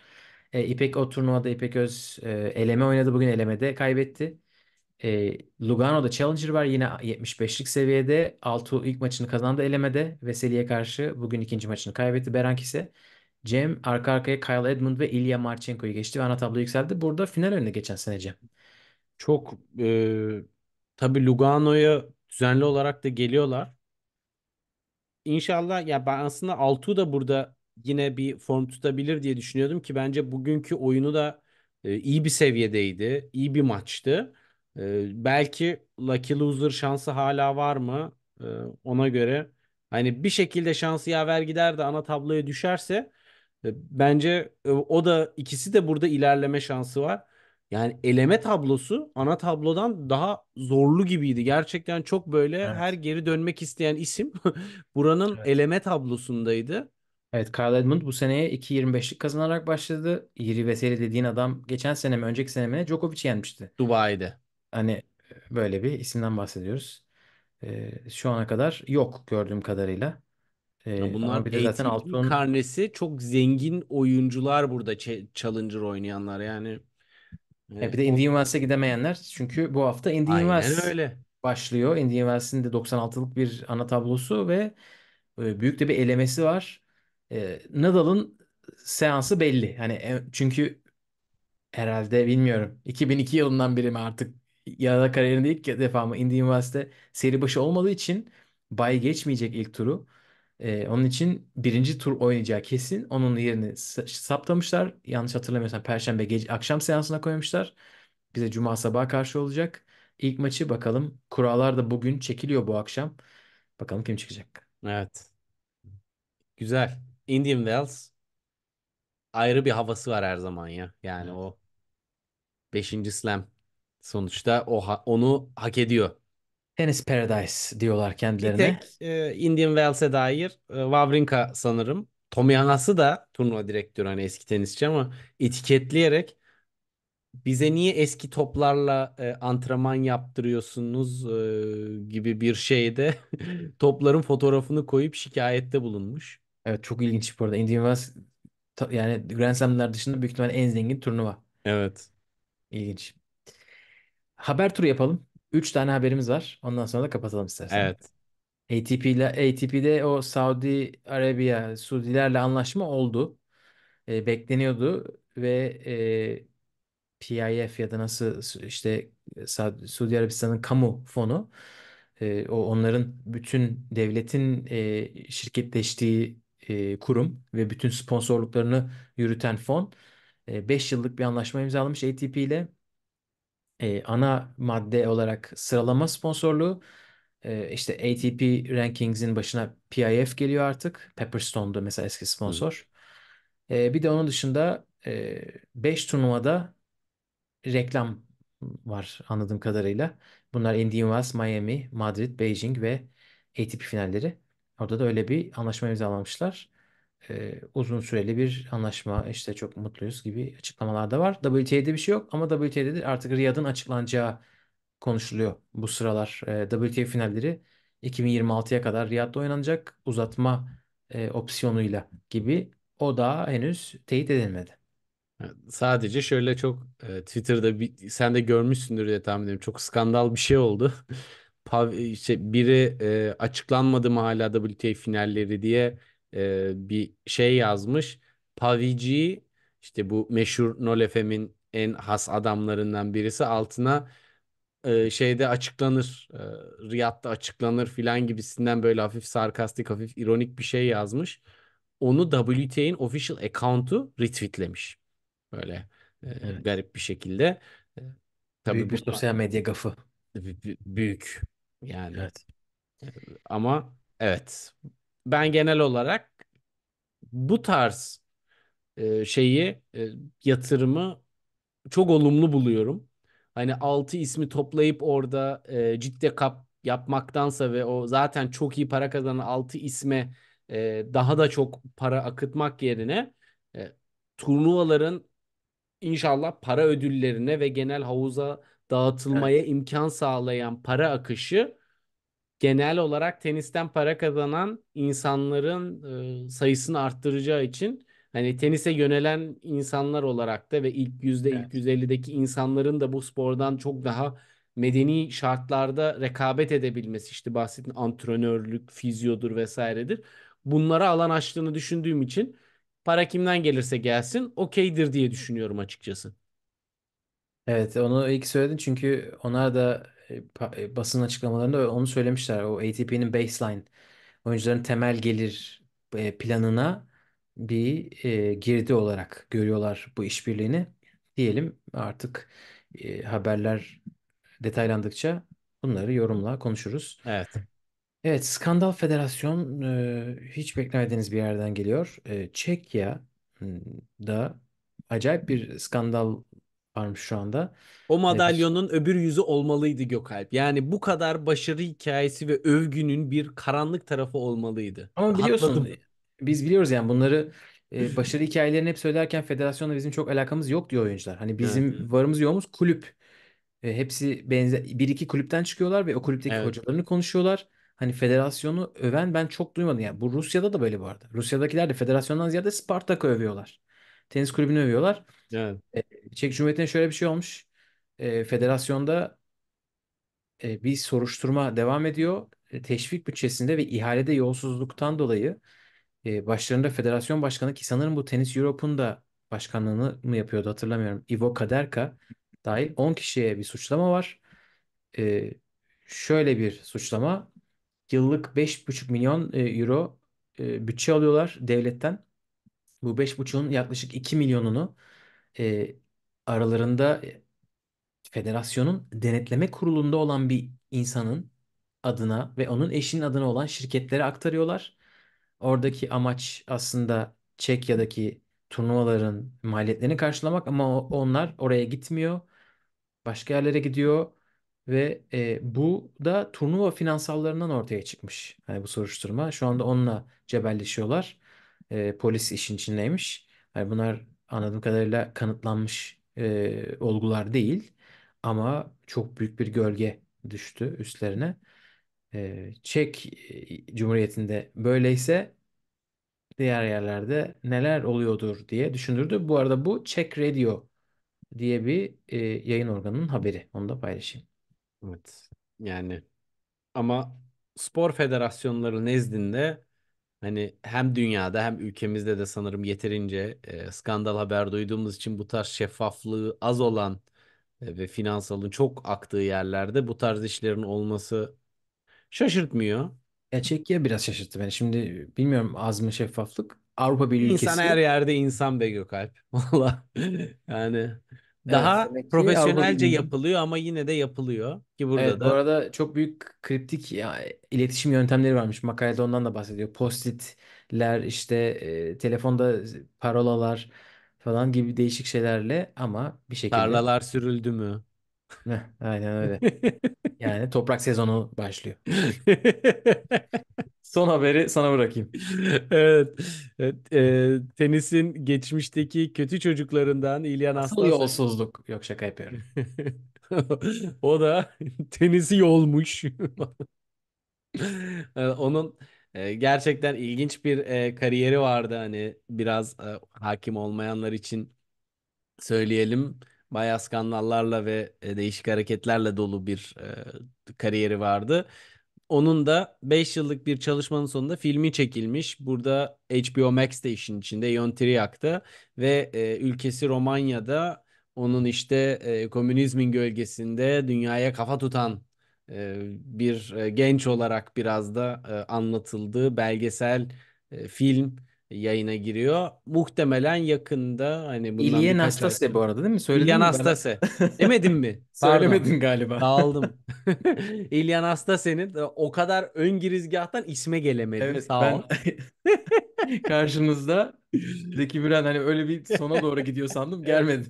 E, İpek o turnuvada İpek Öz e, eleme oynadı. Bugün elemede kaybetti. E, Lugano'da Challenger var. Yine 75'lik seviyede. Altuğ ilk maçını kazandı elemede. Veseli'ye karşı bugün ikinci maçını kaybetti. Berank ise Cem arka arkaya Kyle Edmund ve Ilya Marchenko'yu geçti ve ana tablo yükseldi. Burada final önüne geçen sene Cem. Çok e, tabii Lugano'ya Düzenli olarak da geliyorlar. İnşallah ya ben aslında Altuğ da burada yine bir form tutabilir diye düşünüyordum ki bence bugünkü oyunu da e, iyi bir seviyedeydi. iyi bir maçtı. E, belki Lucky Loser şansı hala var mı? E, ona göre hani bir şekilde şansı yaver gider de ana tabloya düşerse e, bence e, o da ikisi de burada ilerleme şansı var. Yani eleme tablosu ana tablodan daha zorlu gibiydi. Gerçekten çok böyle evet. her geri dönmek isteyen isim buranın evet. eleme tablosundaydı. Evet Kyle Edmund bu seneye 2.25'lik kazanarak başladı. İri Veseli dediğin adam geçen sene mi önceki sene mi Djokovic'i yenmişti. Dubai'de. Hani e, böyle bir isimden bahsediyoruz. Ee, şu ana kadar yok gördüğüm kadarıyla. Ee, bunlar bir de zaten altın karnesi çok zengin oyuncular burada Challenger oynayanlar yani. E, bir Evet. de Indy Wells'e gidemeyenler çünkü bu hafta Indy Aynen Wells öyle. başlıyor. Indy Wells'in de 96'lık bir ana tablosu ve e, büyük de bir elemesi var. E, Nadal'ın seansı belli. Hani e, çünkü herhalde bilmiyorum 2002 yılından beri mi artık ya da kariyerinde ilk defa mı Indy Wells'te seri başı olmadığı için bay geçmeyecek ilk turu. Ee, onun için birinci tur oynayacağı kesin. Onun yerini s- saptamışlar. Yanlış hatırlamıyorsam Perşembe gece, akşam seansına koymuşlar. Bize Cuma sabahı karşı olacak. İlk maçı bakalım. Kurallar da bugün çekiliyor bu akşam. Bakalım kim çıkacak. Evet. Güzel. Indian Wells ayrı bir havası var her zaman ya. Yani Evet. o 5. slam sonuçta o ha- onu hak ediyor. Tennis Paradise diyorlar kendilerine. Bir tek e, Indian Wells'e dair e, Wawrinka sanırım. Tommy Hanas'ı da turnuva direktörü hani eski tenisçi ama etiketleyerek bize niye eski toplarla e, antrenman yaptırıyorsunuz e, gibi bir şeyde topların fotoğrafını koyup şikayette bulunmuş. Evet çok ilginç bu arada. Indian Wells yani Grand Slam'lar dışında büyük ihtimalle en zengin turnuva. Evet. İlginç. Haber turu yapalım. 3 tane haberimiz var. Ondan sonra da kapatalım istersen. Evet. ATP ile ATP'de o Saudi Arabiya Suudilerle anlaşma oldu. E, bekleniyordu ve e, PIF ya da nasıl işte Saudi, Suudi Arabistan'ın kamu fonu e, o onların bütün devletin e, şirketleştiği e, kurum ve bütün sponsorluklarını yürüten fon 5 e, yıllık bir anlaşma imzalamış ATP ile e, ana madde olarak sıralama sponsorluğu. E, işte ATP Rankings'in başına PIF geliyor artık. Pepperstone'du mesela eski sponsor. E, bir de onun dışında 5 e, turnuvada reklam var anladığım kadarıyla. Bunlar Indian Wells, Miami, Madrid, Beijing ve ATP finalleri. Orada da öyle bir anlaşma imzalamışlar e, uzun süreli bir anlaşma işte çok mutluyuz gibi açıklamalar da var. WTA'de bir şey yok ama WTA'de de artık Riyad'ın açıklanacağı konuşuluyor bu sıralar. E, WTA finalleri 2026'ya kadar Riyad'da oynanacak uzatma e, opsiyonuyla gibi o da henüz teyit edilmedi. Sadece şöyle çok e, Twitter'da bir, sen de görmüşsündür diye tahmin ediyorum. Çok skandal bir şey oldu. Pav, işte biri e, açıklanmadı mı hala WTA finalleri diye e, bir şey yazmış. Pavici işte bu meşhur Nolefem'in en has adamlarından birisi altına e, şeyde açıklanır, e, Riyad'da açıklanır filan gibisinden böyle hafif sarkastik, hafif ironik bir şey yazmış. Onu WTA'in official account'u retweetlemiş. Böyle e, evet. garip bir şekilde. tabii büyük bir sosyal medya gafı. Büyük yani. Evet. Ama evet ben genel olarak bu tarz e, şeyi e, yatırımı çok olumlu buluyorum. Hani altı ismi toplayıp orada e, ciddi kap yapmaktansa ve o zaten çok iyi para kazanan altı isme e, daha da çok para akıtmak yerine e, turnuvaların inşallah para ödüllerine ve genel havuza dağıtılmaya evet. imkan sağlayan para akışı genel olarak tenisten para kazanan insanların ıı, sayısını arttıracağı için hani tenise yönelen insanlar olarak da ve ilk yüzde evet. ilk 150'deki insanların da bu spordan çok daha medeni şartlarda rekabet edebilmesi işte bahsettiğim antrenörlük, fizyodur vesairedir. Bunlara alan açtığını düşündüğüm için para kimden gelirse gelsin okeydir diye düşünüyorum açıkçası. Evet onu ilk söyledin çünkü onlar da e, e, basın açıklamalarında onu söylemişler. O ATP'nin baseline oyuncuların temel gelir e, planına bir e, girdi olarak görüyorlar bu işbirliğini. Diyelim artık haberler detaylandıkça bunları yorumla konuşuruz. Evet. Evet, Skandal Federasyon e, hiç beklemediğiniz bir yerden geliyor. E, Çekya acayip bir skandal varmış şu anda. O ee, madalyonun evet. öbür yüzü olmalıydı Gökalp. Yani bu kadar başarı hikayesi ve övgünün bir karanlık tarafı olmalıydı. Ama biliyorsun Hatladım. biz biliyoruz yani bunları e, başarı hikayelerini hep söylerken federasyonla bizim çok alakamız yok diyor oyuncular. Hani bizim evet. varımız yoğumuz kulüp. E, hepsi benzer bir iki kulüpten çıkıyorlar ve o kulüpteki evet. hocalarını konuşuyorlar. Hani federasyonu öven ben çok duymadım. Yani bu Rusya'da da böyle bu arada. Rusya'dakiler de federasyondan ziyade Spartak'ı övüyorlar. Tenis kulübünü övüyorlar. Evet. E, Çek Cumhuriyeti'ne şöyle bir şey olmuş. E, federasyonda e, bir soruşturma devam ediyor. teşvik bütçesinde ve ihalede yolsuzluktan dolayı başlarında federasyon başkanı ki sanırım bu Tenis Europe'un da başkanlığını mı yapıyordu hatırlamıyorum. Ivo Kaderka dahil 10 kişiye bir suçlama var. şöyle bir suçlama. Yıllık 5,5 milyon euro bütçe alıyorlar devletten. Bu 5,5'un yaklaşık 2 milyonunu e, aralarında e, federasyonun denetleme kurulunda olan bir insanın adına ve onun eşinin adına olan şirketlere aktarıyorlar. Oradaki amaç aslında Çekya'daki turnuvaların maliyetlerini karşılamak ama onlar oraya gitmiyor. Başka yerlere gidiyor ve e, bu da turnuva finansallarından ortaya çıkmış. Yani bu soruşturma şu anda onunla cebelleşiyorlar e, polis işin içindeymiş. Yani bunlar anladığım kadarıyla kanıtlanmış e, olgular değil ama çok büyük bir gölge düştü üstlerine. E, Çek Cumhuriyeti'nde böyleyse diğer yerlerde neler oluyordur diye düşündürdü. Bu arada bu Çek Radio diye bir e, yayın organının haberi. Onu da paylaşayım. Evet. Yani ama spor federasyonları nezdinde Hani hem dünyada hem ülkemizde de sanırım yeterince e, skandal haber duyduğumuz için bu tarz şeffaflığı az olan e, ve finansalın çok aktığı yerlerde bu tarz işlerin olması şaşırtmıyor. Ya Çekya biraz şaşırttı beni. Şimdi bilmiyorum az mı şeffaflık. Avrupa Birliği İnsan her ülkesi. yerde insan be Gökalp. Valla yani daha Evet, profesyonelce yapılıyor ama yine de yapılıyor ki burada Evet, bu arada çok büyük kriptik ya, iletişim yöntemleri varmış. Makalede ondan da bahsediyor. Postitler işte e, telefonda parolalar falan gibi değişik şeylerle ama bir şekilde tarlalar sürüldü mü? aynen öyle. Yani toprak sezonu başlıyor. Son haberi sana bırakayım. evet. e, tenisin geçmişteki kötü çocuklarından İlyan Aslan. yolsuzluk? Yok şaka yapıyorum. o da tenisi yolmuş. Onun e, gerçekten ilginç bir e, kariyeri vardı hani biraz e, hakim olmayanlar için söyleyelim bayağı skandallarla ve e, değişik hareketlerle dolu bir e, kariyeri vardı. Onun da 5 yıllık bir çalışmanın sonunda filmi çekilmiş. Burada HBO Max de işin içinde, Yon Triak'ta ve e, ülkesi Romanya'da onun işte e, komünizmin gölgesinde dünyaya kafa tutan e, bir e, genç olarak biraz da e, anlatıldığı belgesel e, film yayına giriyor. Muhtemelen yakında hani bundan İlyen birkaç ay bu arada değil mi? Söyledin İlyan mi bana? Astase. mi? Söylemedin galiba. Dağıldım. İlyan Astase'nin o kadar ön girizgahtan isme gelemedi. Evet Sağ ol. ben karşınızda Zeki Müren hani öyle bir sona doğru gidiyor sandım gelmedi.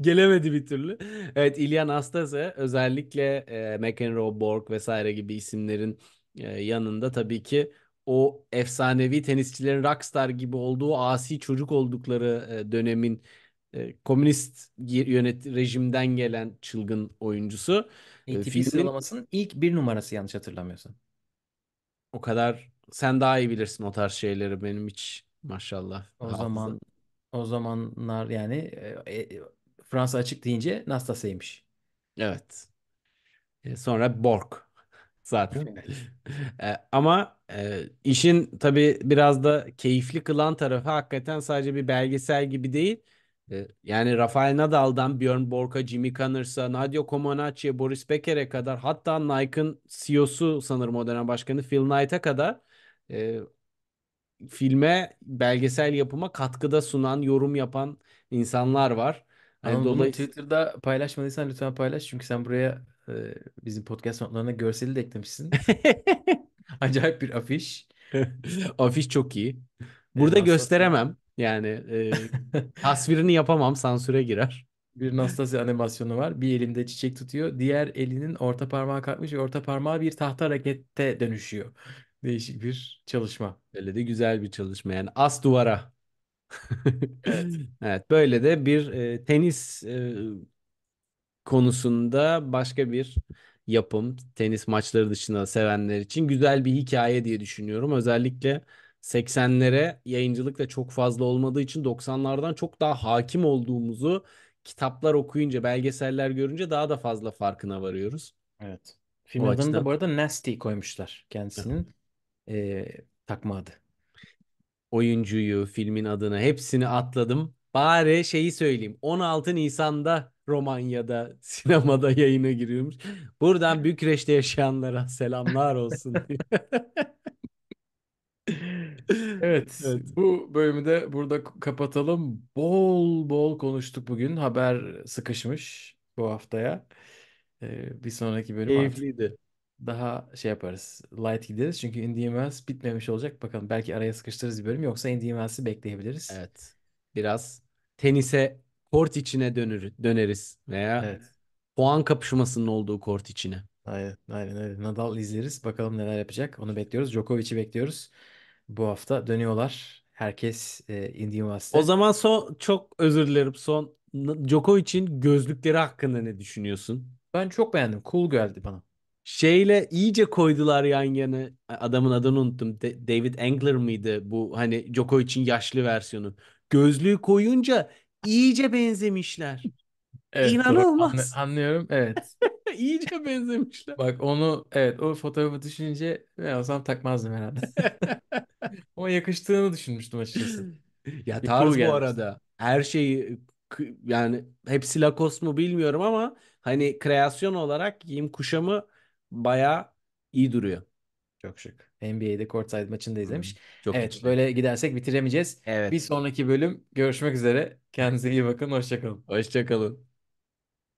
Gelemedi bir türlü. Evet İlyan Astase özellikle e, McEnroe, Borg vesaire gibi isimlerin e, yanında tabii ki o efsanevi tenisçilerin rockstar gibi olduğu asi çocuk oldukları e, dönemin e, komünist yönet rejimden gelen çılgın oyuncusu. ATP e, filmin... sıralamasının ilk bir numarası yanlış hatırlamıyorsun. O kadar sen daha iyi bilirsin o tarz şeyleri benim hiç maşallah. O hafızam. zaman o zamanlar yani e, Fransa açık deyince Nastase'ymiş. Evet. E, sonra Borg zaten. E, ama e, işin tabii biraz da keyifli kılan tarafı hakikaten sadece bir belgesel gibi değil. E, yani Rafael Nadal'dan Björn Borg'a, Jimmy Connors, Nadia Comaneci'ye, Boris Becker'e kadar hatta Nike'ın CEO'su sanırım o dönem başkanı Phil Knight'a kadar e, filme belgesel yapıma katkıda sunan, yorum yapan insanlar var. Yani Ama bunu dolayı... Twitter'da paylaşmadıysan lütfen paylaş çünkü sen buraya e, bizim podcast notlarına görseli de eklemişsin. Acayip bir afiş. afiş çok iyi. Burada evet, gösteremem. Yani e, tasvirini yapamam sansüre girer. Bir Nastasya animasyonu var. Bir elinde çiçek tutuyor. Diğer elinin orta parmağı kalkmış ve orta parmağı bir tahta rakette dönüşüyor. Değişik bir çalışma. Böyle de güzel bir çalışma yani. As duvara. evet. evet böyle de bir e, tenis e, konusunda başka bir yapım tenis maçları dışında sevenler için güzel bir hikaye diye düşünüyorum. Özellikle 80'lere yayıncılık da çok fazla olmadığı için 90'lardan çok daha hakim olduğumuzu kitaplar okuyunca, belgeseller görünce daha da fazla farkına varıyoruz. Evet. Film adını da bu arada Nasty koymuşlar kendisinin e, takma adı. Oyuncuyu, filmin adını hepsini atladım. Bari şeyi söyleyeyim. 16 Nisan'da Romanya'da sinemada yayına giriyormuş. Buradan Bükreş'te yaşayanlara selamlar olsun. Evet, Evet. bu bölümü de burada kapatalım. Bol bol konuştuk bugün. Haber sıkışmış bu haftaya. Ee, bir sonraki bölüm Keyifliydi. daha şey yaparız. Light gideriz. Çünkü Indian Wells bitmemiş olacak. Bakalım belki araya sıkıştırırız bir bölüm. Yoksa Indian Wells'i bekleyebiliriz. Evet. Biraz tenise kort içine dönür, döneriz veya evet. puan kapışmasının olduğu kort içine. Aynen, aynen öyle. Nadal izleriz. Bakalım neler yapacak. Onu bekliyoruz. Djokovic'i bekliyoruz. Bu hafta dönüyorlar. Herkes e, Indian West'te. O zaman son çok özür dilerim. Son Djokovic'in gözlükleri hakkında ne düşünüyorsun? Ben çok beğendim. Cool geldi bana. Şeyle iyice koydular yan yana. Adamın adını unuttum. De- David Engler mıydı bu hani Djokovic'in yaşlı versiyonu? Gözlüğü koyunca iyice benzemişler. Evet, İnanılmaz. Doğru. Anlıyorum. Evet. İyice benzemişler. Bak onu evet o fotoğrafı düşününce ne o zaman takmazdım herhalde. Ama yakıştığını düşünmüştüm açıkçası. Ya Bir tarz bu gelmiş. arada. Her şeyi yani hepsi Lacoste mu bilmiyorum ama hani kreasyon olarak giyim kuşamı bayağı iyi duruyor. Çok şık. NBA'de courtside maçını da izlemiş. Çok Evet, güzel. böyle gidersek bitiremeyeceğiz. Bir Evet. sonraki bölüm görüşmek üzere. Kendinize iyi bakın. Hoşça kalın. Hoşça kalın.